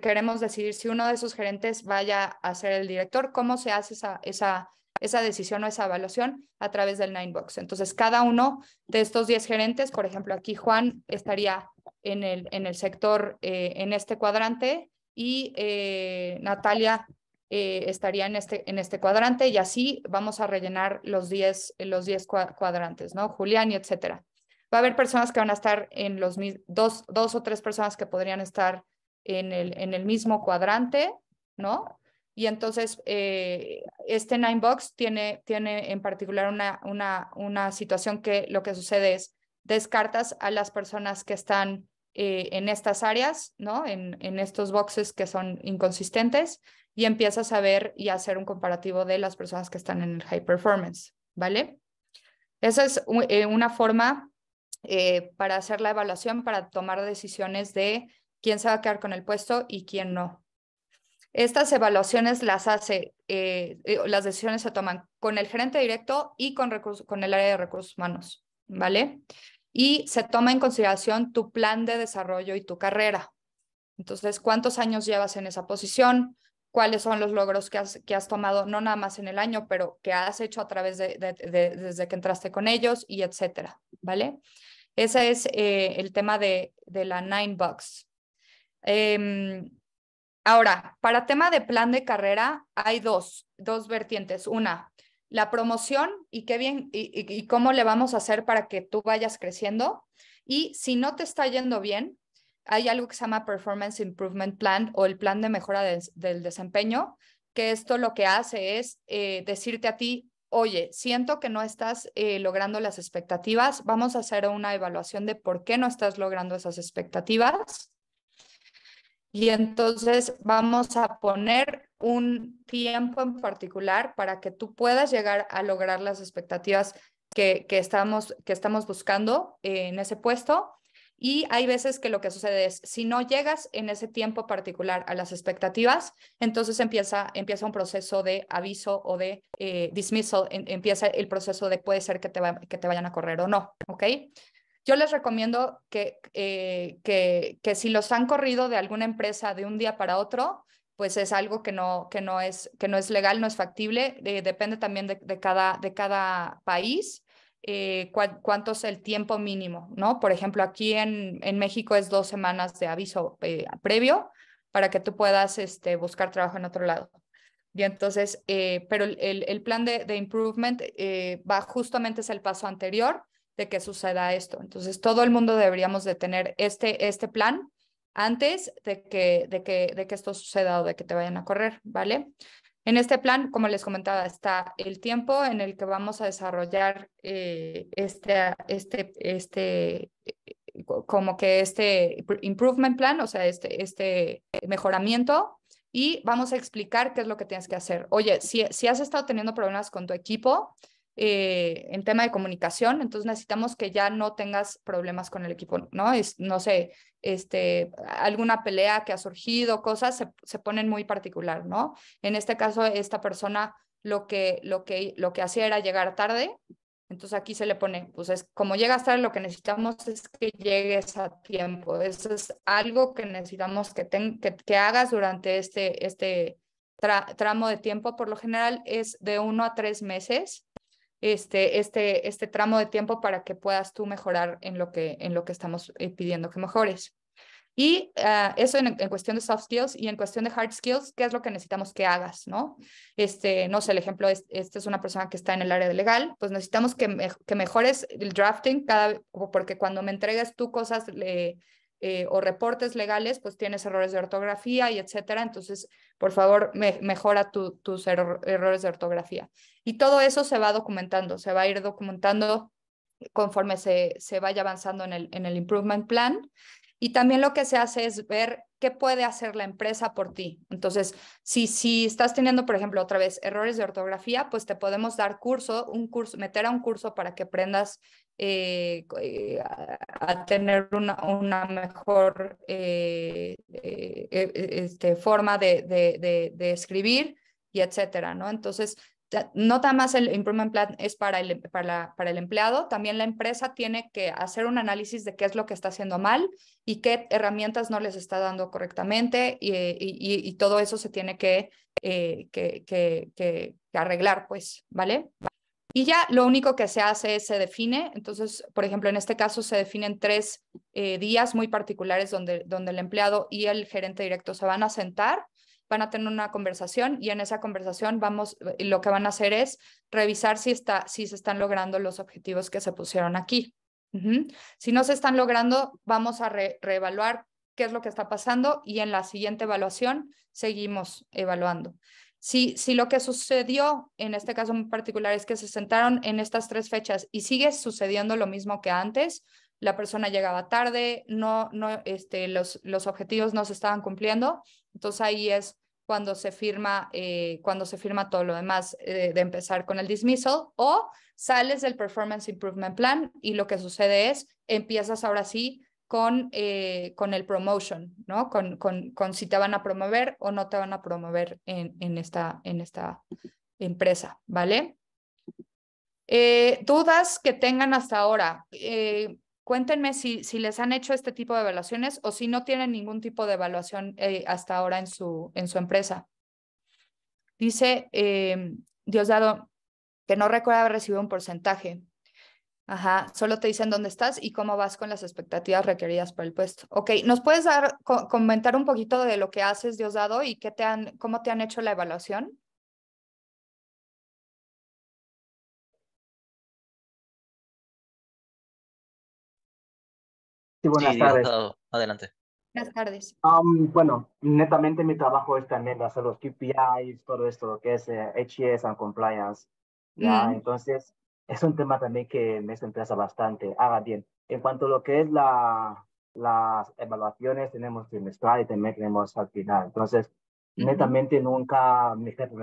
queremos decidir si uno de esos gerentes vaya a ser el director, cómo se hace esa, esa, esa decisión o esa evaluación a través del nine box. Entonces, cada uno de estos 10 gerentes, por ejemplo, aquí Juan estaría en el, en el sector, eh, en este cuadrante, y eh, Natalia eh, estaría en este, en este cuadrante, y así vamos a rellenar los 10 los cuadrantes, ¿no? Julián y etcétera. Va a haber personas que van a estar en los dos, dos o tres personas que podrían estar en el, en el mismo cuadrante, ¿no? Y entonces, eh, este Nine Box tiene, tiene en particular una, una, una, situación que lo que sucede es descartas a las personas que están eh, en estas áreas, ¿no? En, en, estos boxes que son inconsistentes y empiezas a ver y a hacer un comparativo de las personas que están en el high performance, ¿vale? Esa es eh, una forma para hacer la evaluación, para tomar decisiones de quién se va a quedar con el puesto y quién no. Estas evaluaciones las hace, eh, eh, las decisiones se toman con el gerente directo y con, con el área de recursos humanos, ¿vale? Y se toma en consideración tu plan de desarrollo y tu carrera. Entonces, ¿cuántos años llevas en esa posición? ¿Cuáles son los logros que has, que has tomado, no nada más en el año, pero que has hecho a través de, desde que entraste con ellos y etcétera, ¿vale? Ese es eh, el tema de, de la Nine Bucks. Em, ahora, para tema de plan de carrera, hay dos, dos vertientes. Una, la promoción y qué bien y, cómo le vamos a hacer para que tú vayas creciendo. Y si no te está yendo bien, hay algo que se llama Performance Improvement Plan o el plan de mejora del desempeño, que esto lo que hace es eh, decirte a ti, oye, siento que no estás eh, logrando las expectativas, vamos a hacer una evaluación de por qué no estás logrando esas expectativas y entonces vamos a poner un tiempo en particular para que tú puedas llegar a lograr las expectativas que, estamos, que estamos buscando en ese puesto. Y hay veces que lo que sucede es, si no llegas en ese tiempo particular a las expectativas, entonces empieza, empieza un proceso de aviso o de eh, dismissal, empieza el proceso de puede ser que te, que te vayan a correr o no, ¿ok? Yo les recomiendo que, eh, que, que, si los han corrido de alguna empresa de un día para otro, pues es algo que no, que no, es, que no es legal, no es factible, eh, depende también de, de, cada, de cada país. Eh, cuánto es el tiempo mínimo, ¿no? Por ejemplo, aquí en, en México es dos semanas de aviso eh, previo para que tú puedas este, buscar trabajo en otro lado. Y entonces, pero el, el, plan de, de improvement va justamente es el paso anterior de que suceda esto. Entonces, todo el mundo deberíamos de tener este, este plan antes de que, de, que, de que esto suceda o de que te vayan a correr, ¿vale? En este plan, como les comentaba, está el tiempo en el que vamos a desarrollar eh, este, este, este, como que este improvement plan, o sea, este, este mejoramiento, y vamos a explicar qué es lo que tienes que hacer. Oye, si, si has estado teniendo problemas con tu equipo, eh, en tema de comunicación, entonces necesitamos que ya no tengas problemas con el equipo, ¿no? Es, no sé, este, alguna pelea que ha surgido, cosas se, se ponen muy particular, ¿no? En este caso, esta persona lo que, lo que, lo que hacía era llegar tarde, entonces aquí se le pone, pues es como llegas tarde, lo que necesitamos es que llegues a tiempo. Eso es algo que necesitamos que, que, hagas durante este, este tramo de tiempo. Por lo general es de uno a tres meses este, este, este tramo de tiempo para que puedas tú mejorar en lo que, en lo que estamos eh, pidiendo que mejores. Y ah, eso en, cuestión de soft skills y en cuestión de hard skills, ¿qué es lo que necesitamos que hagas? ¿no? Este, no sé, el ejemplo es, esta es una persona que está en el área de legal, pues necesitamos que, que mejores el drafting cada, porque cuando me entregas tú cosas le, eh, o reportes legales, pues tienes errores de ortografía y etcétera. Entonces, por favor, mejora tus errores de ortografía. Y todo eso se va documentando, se va a ir documentando conforme se, se vaya avanzando en el, en el improvement plan. Y también lo que se hace es ver qué puede hacer la empresa por ti. Entonces, si, si estás teniendo, por ejemplo, otra vez errores de ortografía, pues te podemos dar curso, un curso, meter a un curso para que aprendas eh, eh, a, tener una, una mejor eh, e, e, este, forma de, de, escribir y etcétera, ¿no? Entonces, no nada más el improvement plan es para el, para, para el empleado, también la empresa tiene que hacer un análisis de qué es lo que está haciendo mal y qué herramientas no les está dando correctamente y, y, todo eso se tiene que, que, que, que arreglar, pues, ¿vale? Y ya lo único que se hace es se define. Entonces, por ejemplo, en este caso se definen tres eh, días muy particulares donde, donde el empleado y el gerente directo se van a sentar, van a tener una conversación y en esa conversación vamos, eh, lo que van a hacer es revisar si, está, si se están logrando los objetivos que se pusieron aquí. Si no se están logrando, vamos a reevaluar qué es lo que está pasando y en la siguiente evaluación seguimos evaluando si, lo que sucedió en este caso en particular es que se sentaron en estas tres fechas y sigue sucediendo lo mismo que antes, la persona llegaba tarde, no, no, este, los, objetivos no se estaban cumpliendo, entonces ahí es cuando se firma, eh, cuando se firma todo lo demás eh, de empezar con el dismissal o sales del Performance Improvement Plan y lo que sucede es empiezas ahora sí con, eh, con el promotion, ¿no? Con, con, si te van a promover o no te van a promover en, en esta, en esta empresa, ¿vale? Eh, dudas que tengan hasta ahora. Eh, cuéntenme si, si, les han hecho este tipo de evaluaciones o si no tienen ningún tipo de evaluación hasta ahora en su, en su empresa. Dice Diosdado que no recuerda haber recibido un porcentaje. Ajá, solo te dicen dónde estás y cómo vas con las expectativas requeridas para el puesto. Ok, ¿nos puedes dar, comentar un poquito de lo que haces, Diosdado, y qué te han, cómo te han hecho la evaluación? Sí, buenas tardes. Adelante. Buenas tardes. Um, bueno, netamente mi trabajo es también hacer los KPIs, todo esto, lo que es HES eh, and Compliance. ¿ya? Mm. Entonces, es un tema también que me interesa bastante. Haga bien, en cuanto a lo que es las evaluaciones, tenemos trimestral y también tenemos al final. Entonces, netamente nunca mi jefe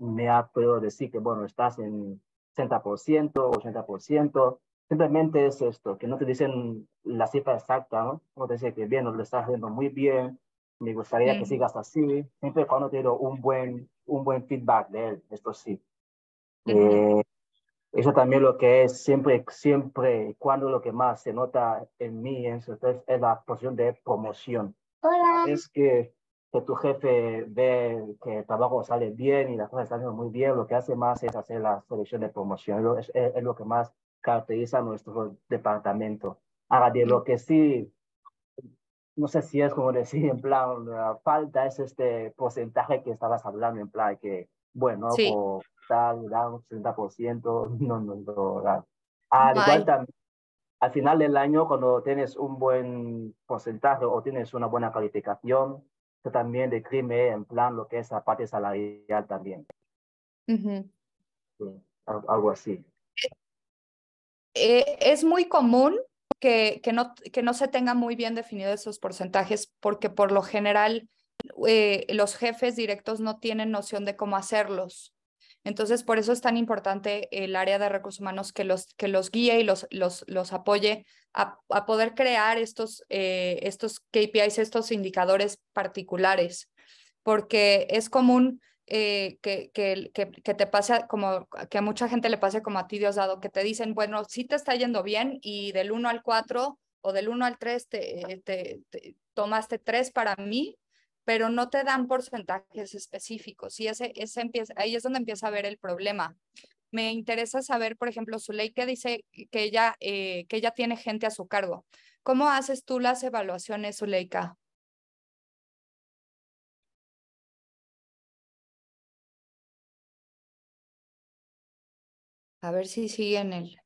me ha, podido decir que, bueno, estás en 60%, 80%. Simplemente es esto, que no te dicen la cifra exacta, ¿no? como te dicen que bien, lo estás haciendo muy bien, me gustaría que sigas así, siempre cuando te doy un buen, un buen feedback de él, esto sí. Eso también lo que es siempre, siempre, cuando lo que más se nota en mí entonces es la posición de promoción. Hola. Es que, que tu jefe ve que el trabajo sale bien y las cosas están muy bien, lo que hace más es hacer la selección de promoción. Es, es, lo que más caracteriza a nuestro departamento. Ahora, de lo que sí, no sé si es como decir, en plan, falta es este porcentaje que estabas hablando, en plan, que, bueno, o, tal, un 60%, no, no, Al ah, igual al final del año, cuando tienes un buen porcentaje o tienes una buena calificación, también también crimen en plan lo que es la parte salarial también. algo así. Eh, eh, es muy común que, que, no, que no se tengan muy bien definidos esos porcentajes porque por lo general eh, los jefes directos no tienen noción de cómo hacerlos. Entonces, por eso es tan importante el área de recursos humanos que los, que los guíe y los, los, apoye a, poder crear estos, eh, estos KPIs, estos indicadores particulares, porque es común eh, que, que, te pase como que a mucha gente le pase como a ti, Dios dado, que te dicen, bueno, si te está yendo bien y del 1 al 4 o del 1 al 3 te, te tomaste 3 para mí pero no te dan porcentajes específicos y ese, ese empieza, ahí es donde empieza a ver el problema. Me interesa saber, por ejemplo, Zuleika dice que ella, eh, que ella tiene gente a su cargo. ¿Cómo haces tú las evaluaciones, Zuleika? A ver si sigue en el,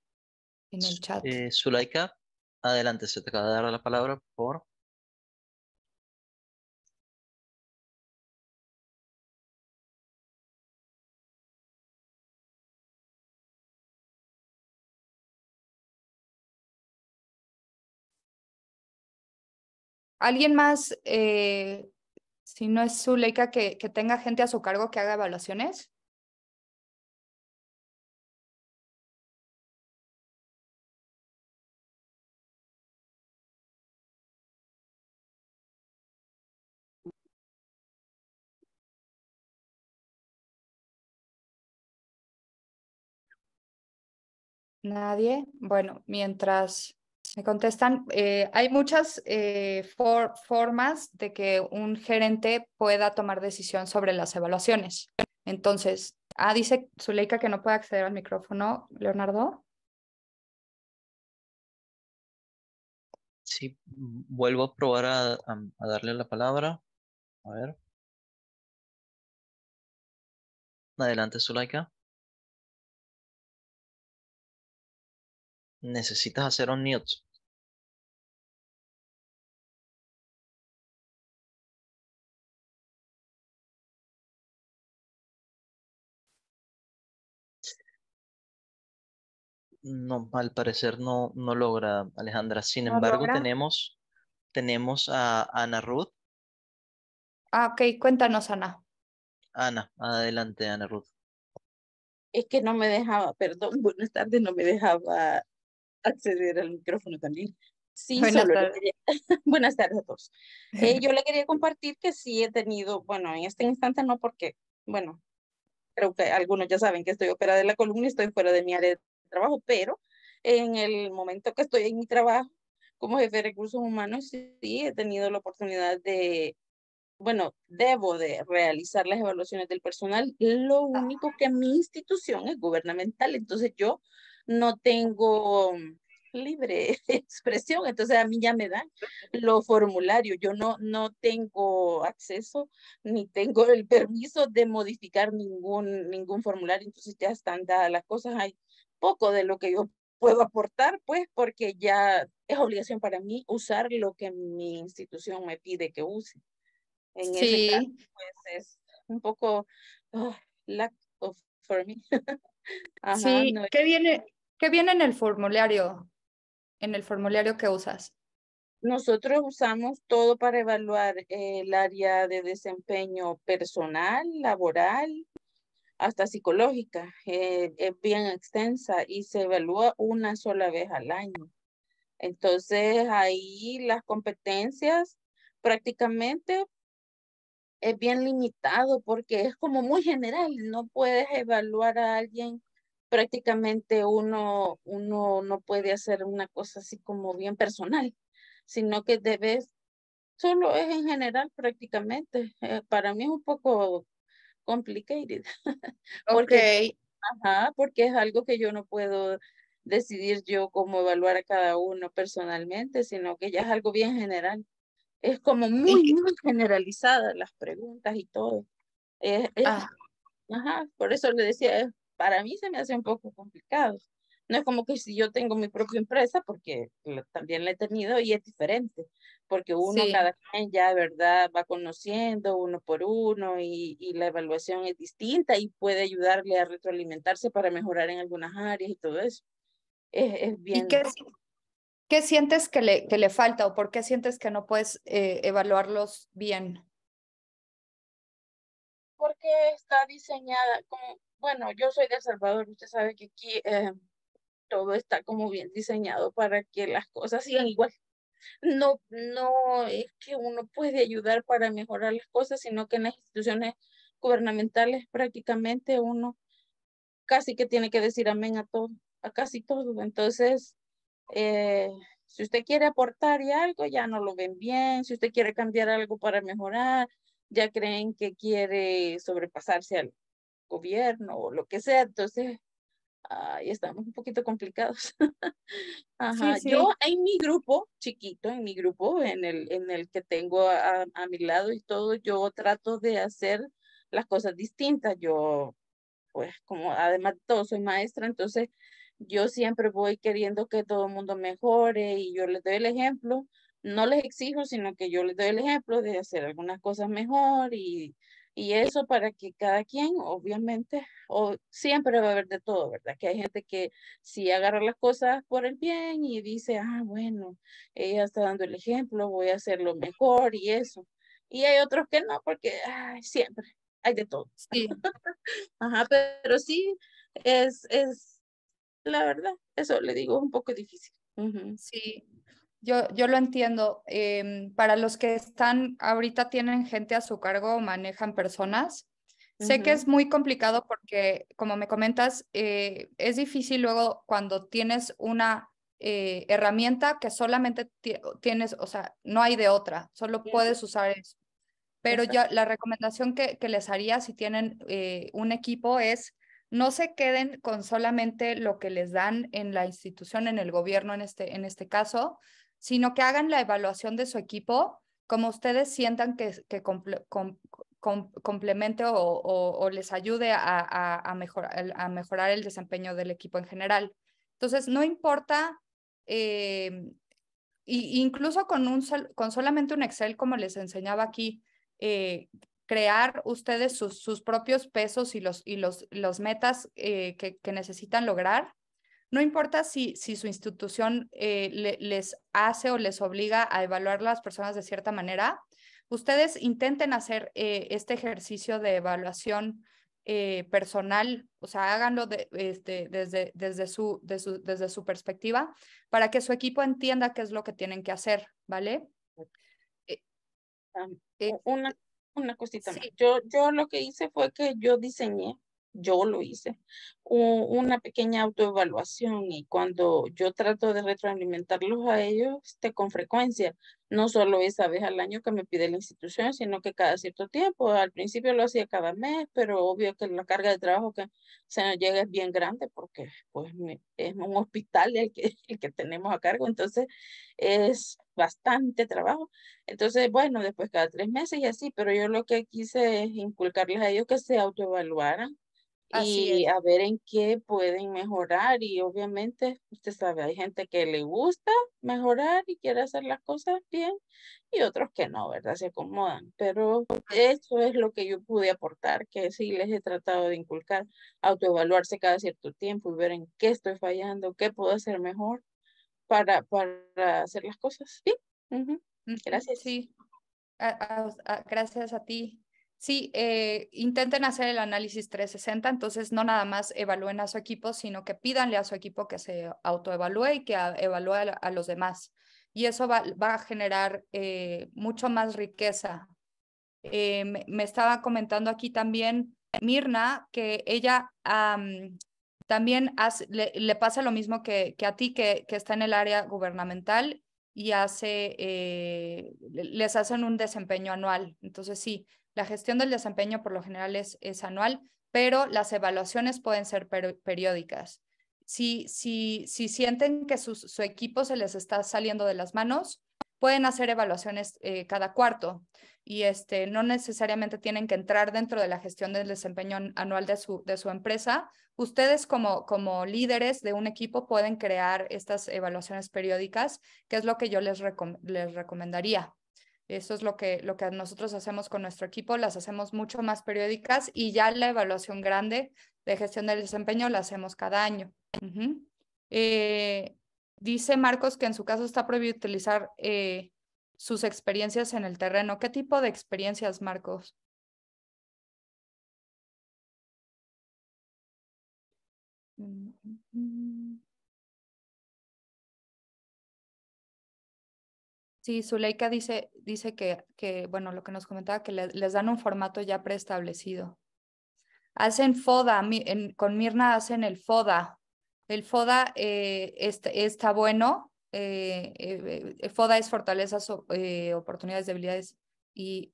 en el chat. Eh, Zuleika, adelante, se te acaba de dar la palabra por alguien más, eh, si no es Zuleika, que, que tenga gente a su cargo que haga evaluaciones. Nadie. Bueno, mientras me contestan, eh, hay muchas eh, formas de que un gerente pueda tomar decisión sobre las evaluaciones. Entonces, ah, dice Zuleika que no puede acceder al micrófono, Leonardo. Sí, vuelvo a probar a, a darle la palabra. A ver. Adelante, Zuleika. necesitas hacer un mute. No, al parecer no, no logra, Alejandra. Sin embargo, tenemos tenemos a Ana Ruth. Ah, ok, cuéntanos, Ana. Ana, adelante, Ana Ruth. Es que no me dejaba, perdón, buenas tardes, no me dejaba acceder al micrófono también. Sí, buenas, solo tardes. buenas tardes a todos. Eh, yo le quería compartir que sí he tenido, bueno, en este instante no porque, bueno, creo que algunos ya saben que estoy operada de la columna y estoy fuera de mi área de trabajo, pero en el momento que estoy en mi trabajo como jefe de recursos humanos, sí, sí he tenido la oportunidad de, bueno, debo de realizar las evaluaciones del personal. Lo ah. único que mi institución es gubernamental, entonces yo no tengo libre expresión, entonces a mí ya me dan los formularios, yo no, no tengo acceso ni tengo el permiso de modificar ningún, ningún formulario, entonces ya están dadas las cosas, hay poco de lo que yo puedo aportar, pues porque ya es obligación para mí usar lo que mi institución me pide que use. En ese caso, pues es un poco ah, lack of for me. sí, ¿qué, viene, ¿qué viene en el formulario? En el formulario que usas. Nosotros usamos todo para evaluar eh, el área de desempeño personal, laboral, hasta psicológica. Eh, es bien extensa y se evalúa una sola vez al año. Entonces ahí las competencias prácticamente es bien limitado porque es como muy general, no puedes evaluar a alguien prácticamente uno, uno no puede hacer una cosa así como bien personal, sino que debes, solo es en general prácticamente. Eh, para mí es un poco complicated. porque, ajá, porque es algo que yo no puedo decidir yo cómo evaluar a cada uno personalmente, sino que ya es algo bien general es como muy, muy generalizada las preguntas y todo. Eh, ah. ajá, por eso le decía, para mí se me hace un poco complicado. No es como que si yo tengo mi propia empresa, porque también la he tenido y es diferente, porque uno cada quien ya, ¿verdad? Va conociendo uno por uno y, y la evaluación es distinta y puede ayudarle a retroalimentarse para mejorar en algunas áreas y todo eso. Es, bien. ¿Qué sientes que le, que le falta o por qué sientes que no puedes eh, evaluarlos bien? Porque está diseñada como, bueno, yo soy de El Salvador, usted sabe que aquí eh, todo está como bien diseñado para que las cosas sigan igual. No, no es que uno puede ayudar para mejorar las cosas, sino que en las instituciones gubernamentales prácticamente uno casi que tiene que decir amén a todo, a casi todo. Entonces, eh, si usted quiere aportar y algo, ya no lo ven bien. Si usted quiere cambiar algo para mejorar, ya creen que quiere sobrepasarse al gobierno o lo que sea. Entonces, ahí estamos un poquito complicados. Ajá. Yo en mi grupo, chiquito, en mi grupo, en el, en el que tengo a, a mi lado y todo, yo trato de hacer las cosas distintas. Yo, pues, como además de todo, soy maestra, entonces yo siempre voy queriendo que todo el mundo mejore y yo les doy el ejemplo, no les exijo, sino que yo les doy el ejemplo de hacer algunas cosas mejor y, eso para que cada quien, obviamente, o siempre va a haber de todo, ¿verdad? Que hay gente que sí agarra las cosas por el bien y dice, ah, bueno, ella está dando el ejemplo, voy a hacer lo mejor y eso. Y hay otros que no, porque siempre hay de todo. Sí. Ajá, pero sí, es, es la verdad, eso le digo, es un poco difícil. Sí, yo, yo, lo entiendo. Em, para los que están ahorita tienen gente a su cargo, manejan personas. Sé que es muy complicado porque, como me comentas, eh, es difícil luego cuando tienes una eh, herramienta que solamente tienes, o sea, no hay de otra, solo puedes usar eso. Pero la recomendación que, que, les haría si tienen eh, un equipo es no se queden con solamente lo que les dan en la institución, en el gobierno en este, en este caso, sino que hagan la evaluación de su equipo como ustedes sientan que, que complemente o, les ayude a, a, mejorar el desempeño del equipo en general. Entonces, no importa, eh, incluso con, un, con solamente un Excel, como les enseñaba aquí, eh, crear ustedes sus, sus propios pesos y los, y los, los metas eh, que, que, necesitan lograr. No importa si, si su institución eh, les hace o les obliga a evaluar a las personas de cierta manera, ustedes intenten hacer eh, este ejercicio de evaluación personal, o sea, háganlo este, desde, desde, su, desde su perspectiva para que su equipo entienda qué es lo que tienen que hacer, ¿vale? Ah, una, una cosita. Yo, yo lo que hice fue que yo diseñé yo lo hice, una pequeña autoevaluación y cuando yo trato de retroalimentarlos a ellos este, con frecuencia, no solo esa vez al año que me pide la institución, sino que cada cierto tiempo, al principio lo hacía cada mes, pero obvio que la carga de trabajo que se nos llega es bien grande porque pues es un hospital el que, el que tenemos a cargo, entonces es bastante trabajo. Entonces, bueno, después cada tres meses y así, pero yo lo que quise es inculcarles a ellos que se autoevaluaran y a ver en qué pueden mejorar. Y obviamente, usted sabe, hay gente que le gusta mejorar y quiere hacer las cosas bien y otros que no, ¿verdad? Se acomodan. Pero eso es lo que yo pude aportar, que sí les he tratado de inculcar, autoevaluarse cada cierto tiempo y ver en qué estoy fallando, qué puedo hacer mejor para, para hacer las cosas sí Gracias. Sí. gracias a ti, Sí, eh, intenten hacer el análisis 360, entonces no nada más evalúen a su equipo, sino que pídanle a su equipo que se autoevalúe y que evalúe a, los demás. Y eso va, a generar eh, mucho más riqueza. Eh, me, estaba comentando aquí también Mirna que ella también le, pasa lo mismo que, que a ti, que, que está en el área gubernamental y hace, les hacen un desempeño anual. Entonces, sí, la gestión del desempeño por lo general es, anual, pero las evaluaciones pueden ser periódicas. Si, si, si, sienten que su, equipo se les está saliendo de las manos, pueden hacer evaluaciones eh, cada cuarto y este, no necesariamente tienen que entrar dentro de la gestión del desempeño anual de su, de su empresa. Ustedes como, como líderes de un equipo pueden crear estas evaluaciones periódicas, que es lo que yo les, les recomendaría. Eso es lo que, lo que nosotros hacemos con nuestro equipo, las hacemos mucho más periódicas y ya la evaluación grande de gestión del desempeño la hacemos cada año. Eh, dice Marcos que en su caso está prohibido utilizar eh, sus experiencias en el terreno. ¿Qué tipo de experiencias, Marcos? Mm, mm, mm. Sí, Zuleika dice, dice que, que, bueno, lo que nos comentaba, que les dan un formato ya preestablecido. Hacen FODA, con Mirna hacen el FODA. El FODA eh, está, bueno. Eh, eh, FODA es fortalezas, oportunidades, debilidades y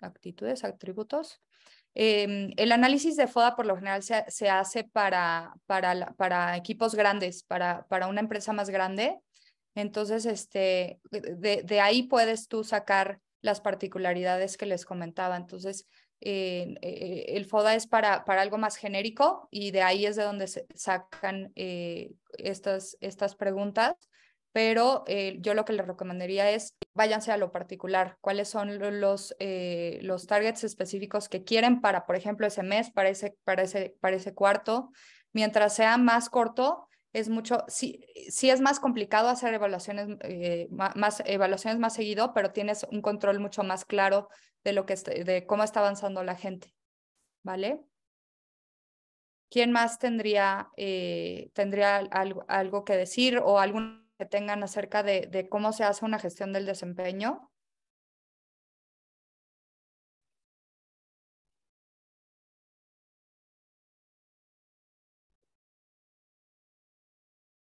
actitudes, atributos. Em, el análisis de FODA por lo general se, hace para, para, para equipos grandes, para, para, una empresa más grande. Entonces, este, de, ahí puedes tú sacar las particularidades que les comentaba. Entonces, eh, eh, el FODA es para, para algo más genérico y de ahí es de donde se sacan eh, estas, estas preguntas, pero yo lo que les recomendaría es váyanse a lo particular, cuáles son los, los targets específicos que quieren para, por ejemplo, ese mes, para ese, para para ese cuarto. Mientras sea más corto, es mucho, sí, sí es más complicado hacer evaluaciones, eh, más, evaluaciones más seguido, pero tienes un control mucho más claro de, lo que, este, de cómo está avanzando la gente, ¿vale? ¿Quién más tendría, eh, tendría algo, algo, que decir o algo que tengan acerca de cómo se hace una gestión del desempeño?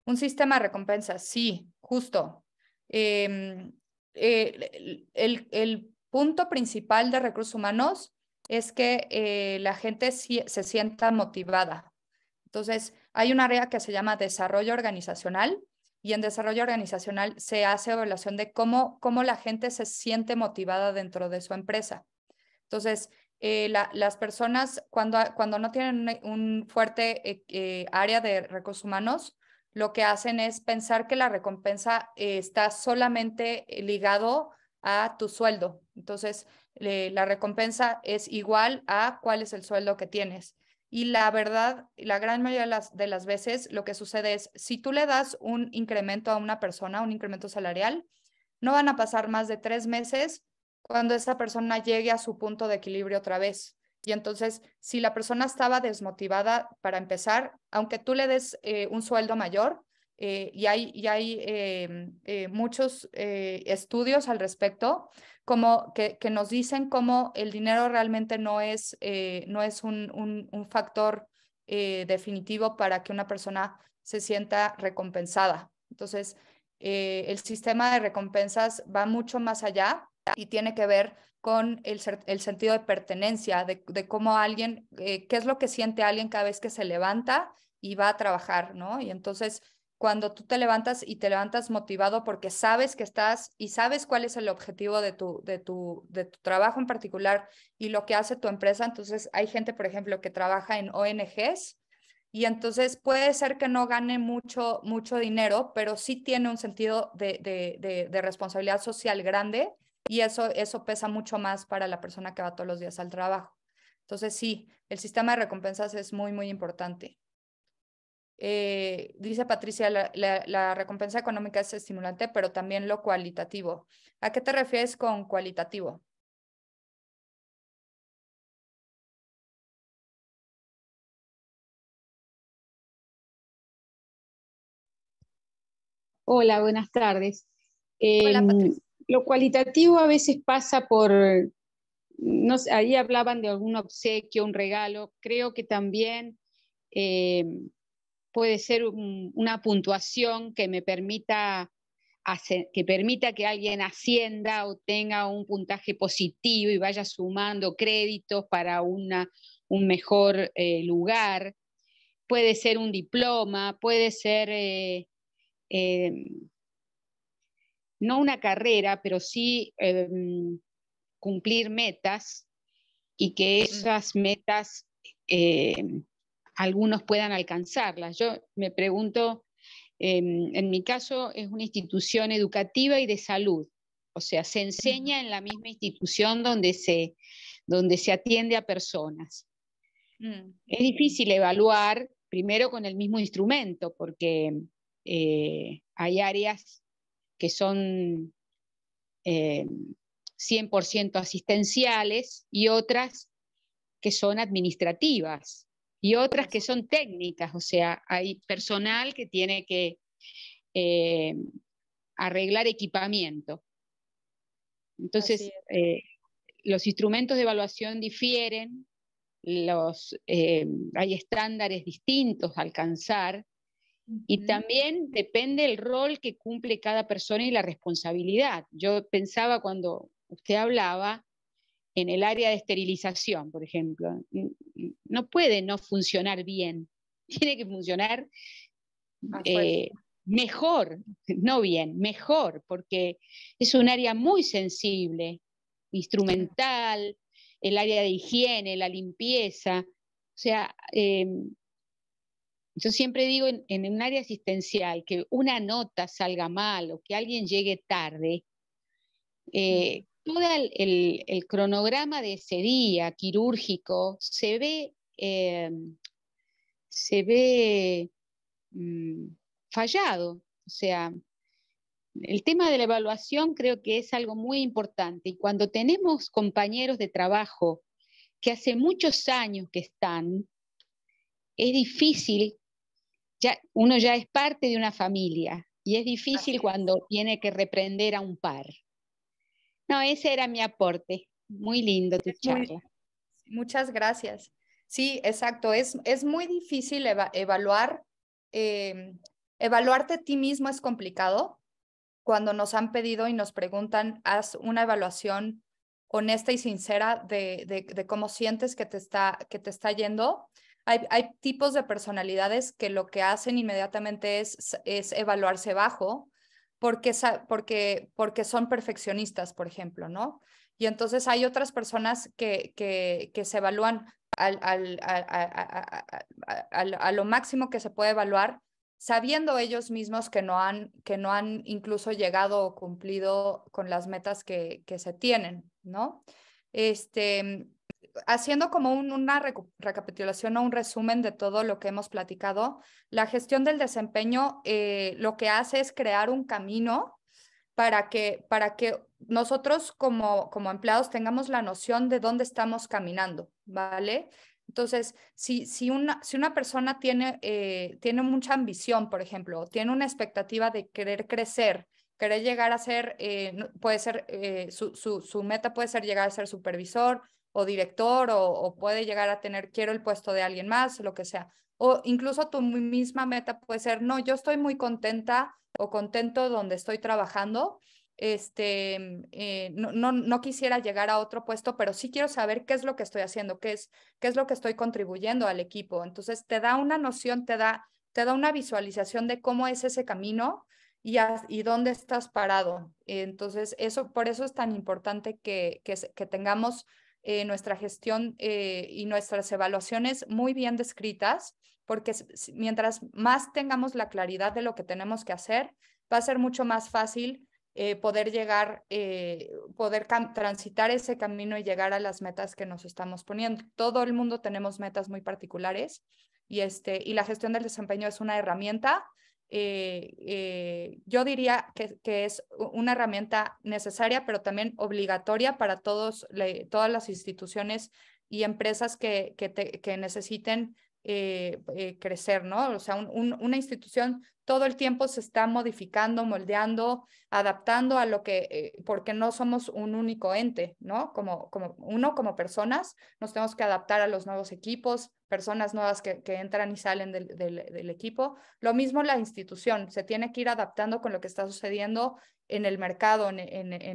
Un sistema de recompensas, sí, justo. Em, eh, el, el, punto principal de recursos humanos es que eh, la gente se sienta motivada. Entonces, hay un área que se llama desarrollo organizacional y en desarrollo organizacional se hace evaluación de cómo, cómo la gente se siente motivada dentro de su empresa. Entonces, eh, las personas cuando, cuando no tienen un fuerte área de recursos humanos, lo que hacen es pensar que la recompensa eh, está solamente eh, ligado a tu sueldo. Entonces, la recompensa es igual a cuál es el sueldo que tienes. Y la verdad, la gran mayoría de las veces lo que sucede es, si tú le das un incremento a una persona, un incremento salarial, no van a pasar más de tres meses cuando esa persona llegue a su punto de equilibrio otra vez. Y entonces, si la persona estaba desmotivada para empezar, aunque tú le des eh, un sueldo mayor, eh, y hay, y hay em, eh, muchos estudios al respecto, como que, que, nos dicen cómo el dinero realmente no es, no es un, un factor definitivo para que una persona se sienta recompensada. Entonces, el sistema de recompensas va mucho más allá y tiene que ver con el, sentido de pertenencia, de, cómo alguien, eh, qué es lo que siente alguien cada vez que se levanta y va a trabajar, ¿no? Y entonces, cuando tú te levantas y te levantas motivado porque sabes que estás y sabes cuál es el objetivo de tu, de tu, de tu trabajo en particular y lo que hace tu empresa, entonces hay gente, por ejemplo, que trabaja en ONGs, y entonces puede ser que no gane mucho, mucho dinero, pero sí tiene un sentido de responsabilidad social grande y eso, eso pesa mucho más para la persona que va todos los días al trabajo. Entonces, sí, el sistema de recompensas es muy, muy importante. Eh, dice Patricia, la, recompensa económica es estimulante, pero también lo cualitativo. ¿A qué te refieres con cualitativo? Hola, buenas tardes. Hola, em, Patricia. Lo cualitativo a veces pasa por, no, ahí hablaban de algún obsequio, un regalo, creo que también eh, puede ser una puntuación que me permita que permita que alguien ascienda o tenga un puntaje positivo y vaya sumando créditos para un mejor eh, lugar. Puede ser un diploma, puede ser eh, no una carrera, pero sí em, cumplir metas y que esas metas em, algunos puedan alcanzarlas. Yo me pregunto, em, en mi caso es una institución educativa y de salud, o sea, se enseña en la misma institución donde se, donde se atiende a personas. Mm, es difícil evaluar primero con el mismo instrumento, porque eh, hay áreas que son 100% eh, asistenciales y otras que son administrativas y otras que son técnicas, o sea, hay personal que tiene que eh, arreglar equipamiento. Entonces, eh, los instrumentos de evaluación difieren, los, hay estándares distintos a alcanzar y también depende el rol que cumple cada persona y la responsabilidad. Yo pensaba cuando usted hablaba en el área de esterilización, por ejemplo, no puede no funcionar bien, tiene que funcionar eh, mejor, no bien, mejor, porque es un área muy sensible, instrumental, el área de higiene, la limpieza. O sea, em, yo siempre digo en, un área asistencial que una nota salga mal o que alguien llegue tarde, eh, todo el, cronograma de ese día quirúrgico se ve, eh, se ve mm, fallado. O sea, el tema de la evaluación creo que es algo muy importante. Y cuando tenemos compañeros de trabajo que hace muchos años que están, es difícil uno ya es parte de una familia y es difícil cuando tiene que reprender a un par. No, ese era mi aporte. Muy lindo tu charla. muchas gracias. Sí, exacto. Es, es muy difícil evaluar. Em, evaluarte a ti mismo es complicado cuando nos han pedido y nos preguntan, haz una evaluación honesta y sincera de, de, de, cómo sientes que te está, que te está yendo hay, tipos de personalidades que lo que hacen inmediatamente es, es evaluarse bajo porque, porque, porque son perfeccionistas, por ejemplo, ¿no? Y entonces hay otras personas que, que, se evalúan al, al, a, lo máximo que se puede evaluar, sabiendo ellos mismos que no han, que no han incluso llegado o cumplido con las metas que, que se tienen, ¿no? Este, haciendo como una recapitulación o un resumen de todo lo que hemos platicado, la gestión del desempeño eh, lo que hace es crear un camino para que, para que nosotros como, como empleados tengamos la noción de dónde estamos caminando, ¿vale? Entonces, si, si, una, si una persona tiene, eh, tiene mucha ambición, por ejemplo, tiene una expectativa de querer crecer, querer llegar a ser, eh, puede ser, su, meta puede ser llegar a ser supervisor, o director o, puede llegar a tener, quiero el puesto de alguien más, lo que sea. O incluso tu misma meta puede ser, no, yo estoy muy contenta o contento donde estoy trabajando. Este, em, eh, no, no, quisiera llegar a otro puesto, pero sí quiero saber qué es lo que estoy haciendo, qué es, qué es lo que estoy contribuyendo al equipo. Entonces, te da una noción, te da, te da una visualización de cómo es ese camino y, y, dónde estás parado. Entonces, eso, por eso es tan importante que, que, que tengamos eh, nuestra gestión eh, y nuestras evaluaciones muy bien descritas, porque mientras más tengamos la claridad de lo que tenemos que hacer, va a ser mucho más fácil eh, poder llegar, poder transitar ese camino y llegar a las metas que nos estamos poniendo. Todo el mundo tenemos metas muy particulares y, este, y la gestión del desempeño es una herramienta eh, eh, yo diría que, que, es una herramienta necesaria, pero también obligatoria para todos, todas las instituciones y empresas que, que, necesiten eh, crecer, ¿no? O sea, una institución todo el tiempo se está modificando, moldeando, adaptando a lo que, eh, porque no somos un único ente, ¿no? Como, como uno, como personas, nos tenemos que adaptar a los nuevos equipos, personas nuevas que, entran y salen del, equipo. Lo mismo la institución, se tiene que ir adaptando con lo que está sucediendo en el mercado, en,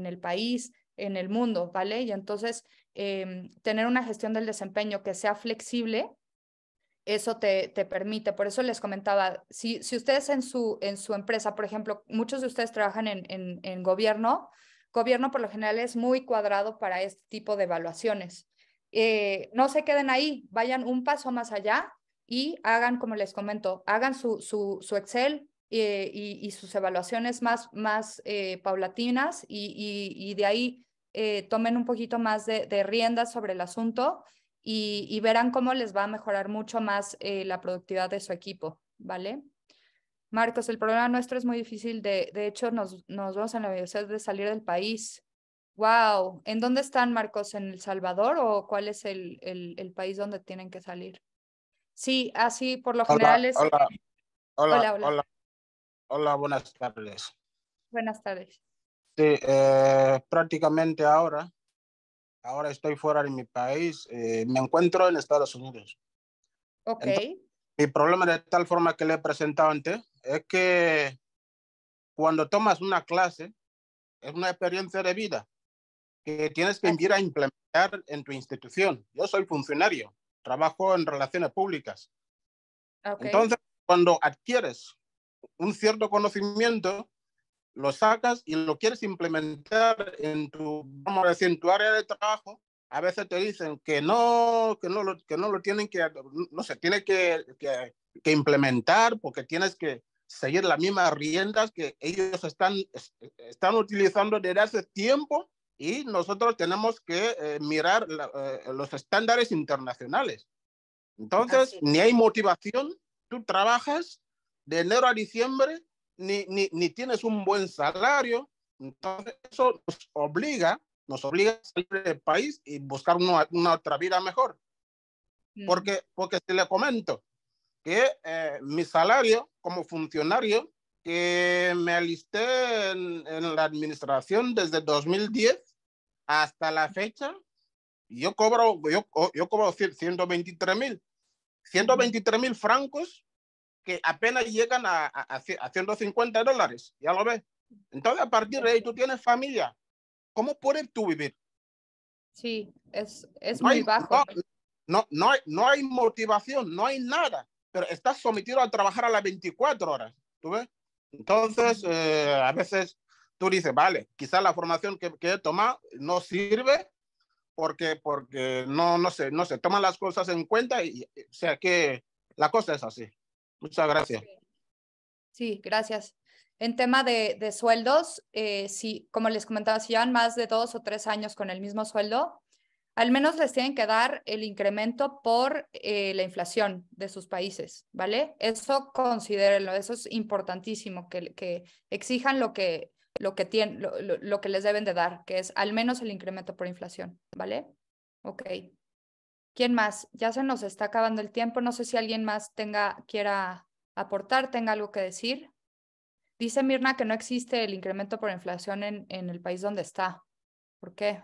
el país, en el mundo, ¿vale? Y entonces, em, tener una gestión del desempeño que sea flexible eso te, permite. Por eso les comentaba, si, ustedes en su, en su empresa, por ejemplo, muchos de ustedes trabajan en, gobierno, gobierno por lo general es muy cuadrado para este tipo de evaluaciones. Eh, no se queden ahí, vayan un paso más allá y hagan, como les comento, hagan su, Excel eh, y, sus evaluaciones más, más eh, paulatinas y, de ahí tomen un poquito más de, de riendas sobre el asunto y, verán cómo les va a mejorar mucho más eh, la productividad de su equipo, ¿vale? Marcos, el problema nuestro es muy difícil. De, de hecho, nos, nos vamos a la universidad de salir del país. ¡Wow! ¿En dónde están, Marcos? ¿En El Salvador o cuál es el, país donde tienen que salir? Sí, así ah, por lo general es. Hola. Hola, hola, hola, buenas tardes. Buenas tardes. Sí, eh, prácticamente ahora ahora estoy fuera de mi país, eh, me encuentro en Estados Unidos. Ok. mi problema de tal forma que le he presentado antes es que cuando tomas una clase, es una experiencia de vida que tienes que ir a implementar en tu institución. Yo soy funcionario, trabajo en relaciones públicas. Entonces, cuando adquieres un cierto conocimiento, lo sacas y lo quieres implementar en tu, vamos a decir, tu área de trabajo, a veces te dicen que no, que no lo, que no lo tienen que, no se sé, tiene que, que, implementar porque tienes que seguir las mismas riendas que ellos están, están utilizando desde hace tiempo y nosotros tenemos que eh, mirar eh, los estándares internacionales. Entonces, ni hay motivación, tú trabajas de enero a diciembre ni, tienes un buen salario, entonces eso nos obliga, nos obliga a salir del país y buscar una, otra vida mejor. Porque, porque si le comento que eh, mi salario como funcionario, que me alisté en, la administración desde 2010 hasta la fecha, yo cobro, yo, yo cobro 123 mil, 123 mil francos que apenas llegan a, a, 150 dólares, ya lo ves. Entonces, a partir de ahí, tú tienes familia. ¿Cómo puedes tú vivir? Sí, es, es muy bajo. No, no, hay, motivación, no hay nada, pero estás sometido a trabajar a las 24 horas, ¿tú ves? Entonces, eh, a veces tú dices, vale, quizás la formación que, que he tomado no sirve porque, porque no, no, se, no se toman las cosas en cuenta y, y o sea que la cosa es así. Muchas gracias. Sí, gracias. En tema de, sueldos, eh, si, como les comentaba, si llevan más de dos o tres años con el mismo sueldo, al menos les tienen que dar el incremento por eh, la inflación de sus países, ¿vale? Eso considérenlo, eso es importantísimo, que, exijan lo que, lo, que tienen, lo que les deben de dar, que es al menos el incremento por inflación, ¿vale? Ok. ¿Quién más? Ya se nos está acabando el tiempo. No sé si alguien más tenga, quiera aportar, tenga algo que decir. Dice Mirna que no existe el incremento por inflación en, en el país donde está. ¿Por qué?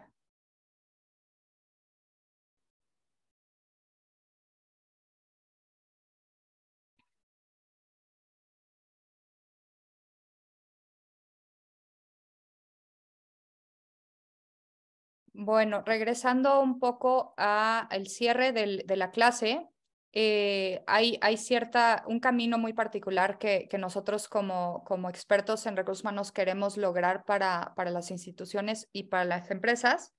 Bueno, regresando un poco al cierre de la clase, eh, hay, cierta, un camino muy particular que, nosotros como, expertos en recursos humanos queremos lograr para, las instituciones y para las empresas.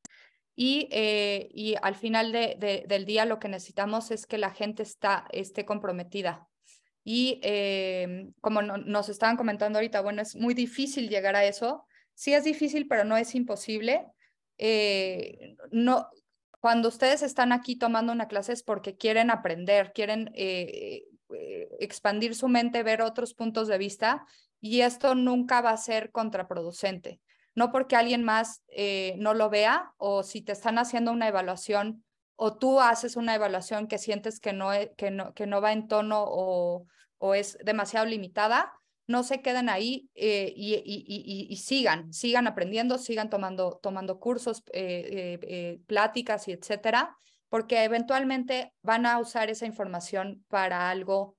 Y, eh, al final del día lo que necesitamos es que la gente esté comprometida. Y eh, como nos estaban comentando ahorita, bueno, es muy difícil llegar a eso. Sí es difícil, pero no es imposible. Eh, no, cuando ustedes están aquí tomando una clase es porque quieren aprender, quieren eh, eh, expandir su mente, ver otros puntos de vista y esto nunca va a ser contraproducente. No porque alguien más no lo vea o si te están haciendo una evaluación o tú haces una evaluación que sientes que no, e, que que no va en tono o, o es demasiado limitada, no se queden ahí eh, y, sigan, sigan aprendiendo, sigan tomando, tomando cursos, eh, eh, pláticas y etcétera, porque eventualmente van a usar esa información para algo,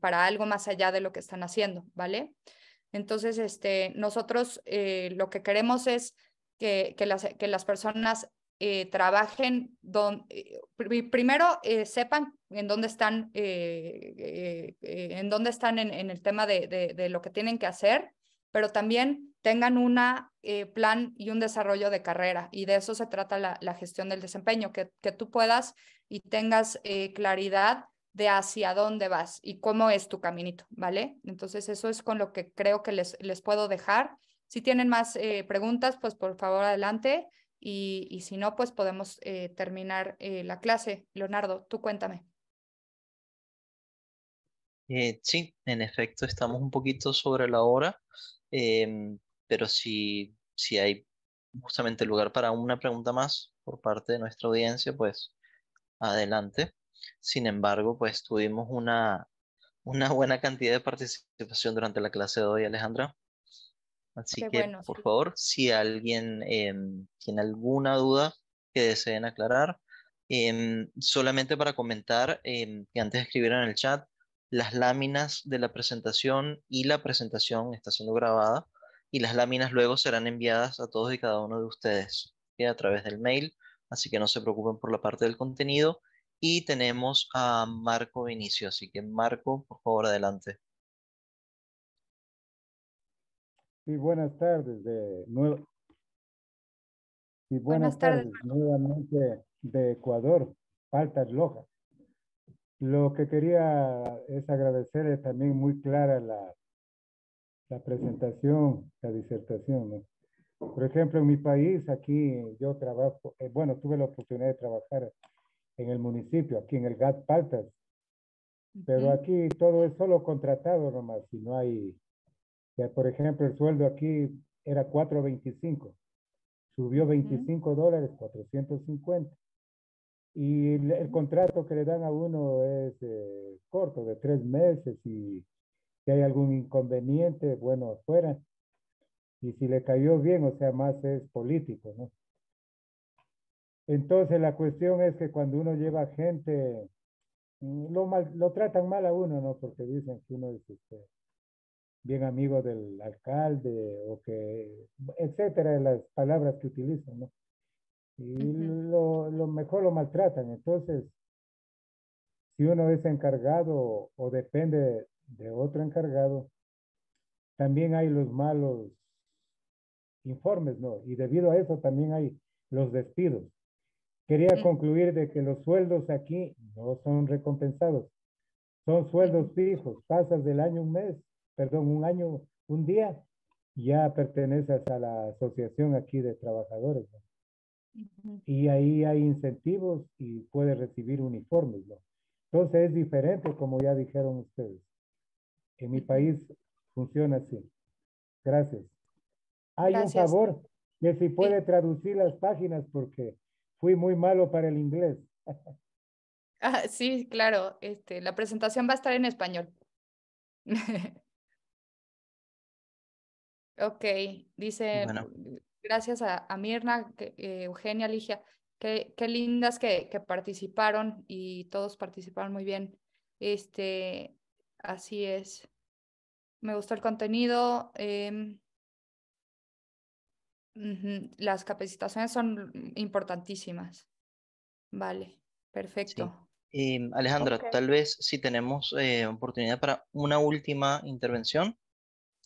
para algo más allá de lo que están haciendo, ¿vale? Entonces, este, nosotros lo que queremos es que, que, que las personas eh, trabajen, eh, primero eh, sepan en dónde están, en, dónde están en, el tema de, lo que tienen que hacer, pero también tengan un plan y un desarrollo de carrera. Y de eso se trata la, gestión del desempeño, que, tú puedas y tengas claridad de hacia dónde vas y cómo es tu caminito, ¿vale? Entonces eso es con lo que creo que les puedo dejar. Si tienen más preguntas, pues por favor adelante y, si no, pues podemos eh, terminar eh, la clase. Leonardo, tú cuéntame. Eh, sí, en efecto, estamos un poquito sobre la hora, em, pero si, si hay justamente lugar para una pregunta más por parte de nuestra audiencia, pues adelante. Sin embargo, pues tuvimos una, una buena cantidad de participación durante la clase de hoy, Alejandra. Así que, por favor, si alguien em, tiene alguna duda que deseen aclarar, em, solamente para comentar em, que antes escribieron en el chat, las láminas de la presentación y la presentación está siendo grabada y las láminas luego serán enviadas a todos y cada uno de ustedes a través del mail, así que no se preocupen por la parte del contenido. Y tenemos a Marco Vinicio, así que Marco, por favor, adelante. Sí, buenas tardes. De nuevo. Sí, buenas, tardes. nuevamente de Ecuador, Paltas Loja. Lo que quería es agradecer también muy clara la, la presentación, la disertación. Por ejemplo, en mi país, aquí yo trabajo, eh, bueno, tuve la oportunidad de trabajar en el municipio, aquí en el GAT Paltas, pero aquí todo es solo contratado nomás, y no hay por ejemplo el sueldo aquí era 4.25, subió 25 dólares, 450. Y el, contrato que le dan a uno es eh, corto, de tres meses, y si hay algún inconveniente, bueno, afuera. Y si le cayó bien, o sea, más es político, ¿no? Entonces la cuestión es que cuando uno lleva gente, mm, lo, lo tratan mal a uno, ¿no? Porque dicen que uno es este, bien amigo del alcalde o que, etcétera, las palabras que utilizan, ¿no? Y lo, mejor lo maltratan. Entonces, si uno es encargado o depende de, otro encargado, también hay los malos informes, ¿no? Y debido a eso también hay los despidos. Quería concluir de que los sueldos aquí no son recompensados. Son sueldos fijos, pasas del año un mes perdón, un año, un día, ya perteneces a la asociación aquí de trabajadores. Y ahí hay incentivos y puedes recibir uniformes. ¿no? Entonces es diferente, como ya dijeron ustedes. En mi país funciona así. Gracias. Hay un favor que si puede traducir las páginas porque fui muy malo para el inglés. Ah, sí, claro. Este, la presentación va a estar en español. Ok, dice, gracias a, Mirna, eh, Eugenia, Ligia, qué, lindas que, participaron y todos participaron muy bien. Este, así es. Me gustó el contenido. Em, las capacitaciones son importantísimas. Vale, perfecto. Alejandra, tal vez si tenemos eh, oportunidad para una última intervención.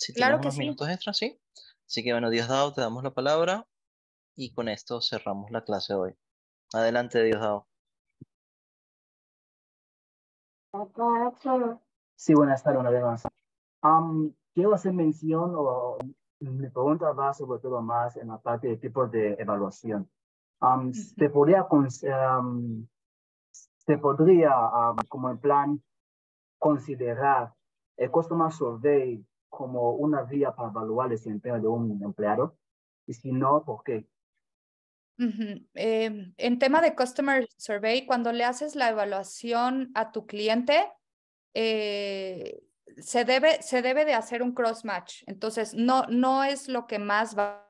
Si claro unos minutos extra, sí. Así que bueno, Diosdado, te damos la palabra y con esto cerramos la clase de hoy. Adelante, Diosdado. Sí, buenas tardes una vez más. quiero hacer mención o mi pregunta va sobre todo más en la parte de tipos de evaluación. Um, podría, podría como en plan, considerar el Customer Survey como una vía para evaluar el desempeño de un empleado? Y si no, ¿por qué? Em, en tema de Customer Survey, cuando le haces la evaluación a tu cliente, eh, se, debe, se debe de hacer un cross-match. Entonces, no, no es lo que más va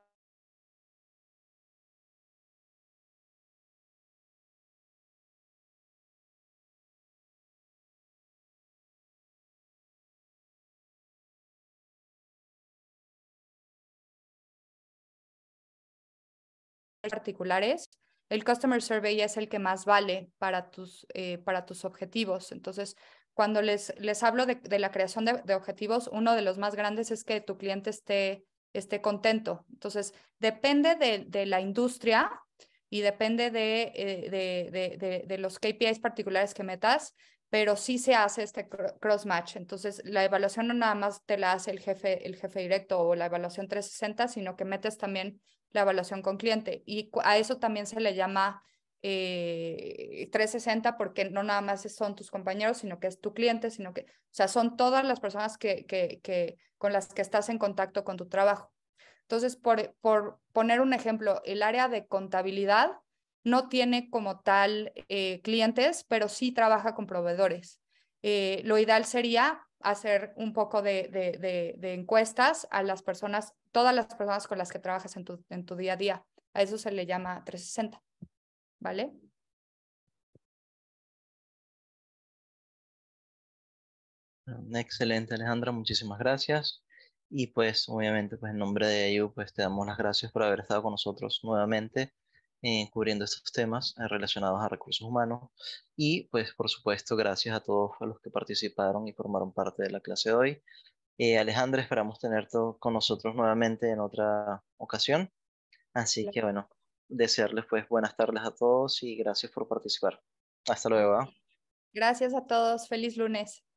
particulares, el Customer Survey es el que más vale para tus, eh, para tus objetivos. Entonces, cuando les, les hablo de, la creación de, objetivos, uno de los más grandes es que tu cliente esté, esté contento. Entonces, depende de, la industria y depende de, eh, los KPIs particulares que metas, pero sí se hace este cross-match. Entonces, la evaluación no nada más te la hace el jefe, el jefe directo o la evaluación 360, sino que metes también la evaluación con cliente. Y a eso también se le llama 360 eh, porque no nada más son tus compañeros, sino que es tu cliente, sino que, o sea, son todas las personas que, con las que estás en contacto con tu trabajo. Entonces, por, por poner un ejemplo, el área de contabilidad no tiene como tal eh, clientes, pero sí trabaja con proveedores. Eh, lo ideal sería hacer un poco de, de, de, encuestas a las personas todas las personas con las que trabajas en tu, en tu día a día. A eso se le llama 360, ¿vale? Mm, excelente, Alejandra, muchísimas gracias. Y pues obviamente pues en nombre de ello pues te damos las gracias por haber estado con nosotros nuevamente eh, cubriendo estos temas eh, relacionados a recursos humanos y pues por supuesto gracias a todos los que participaron y formaron parte de la clase de hoy. Eh, Alejandra, esperamos tenerte con nosotros nuevamente en otra ocasión. Así que bueno, desearles pues buenas tardes a todos y gracias por participar. Hasta luego. ¿ah? Gracias a todos. Feliz lunes.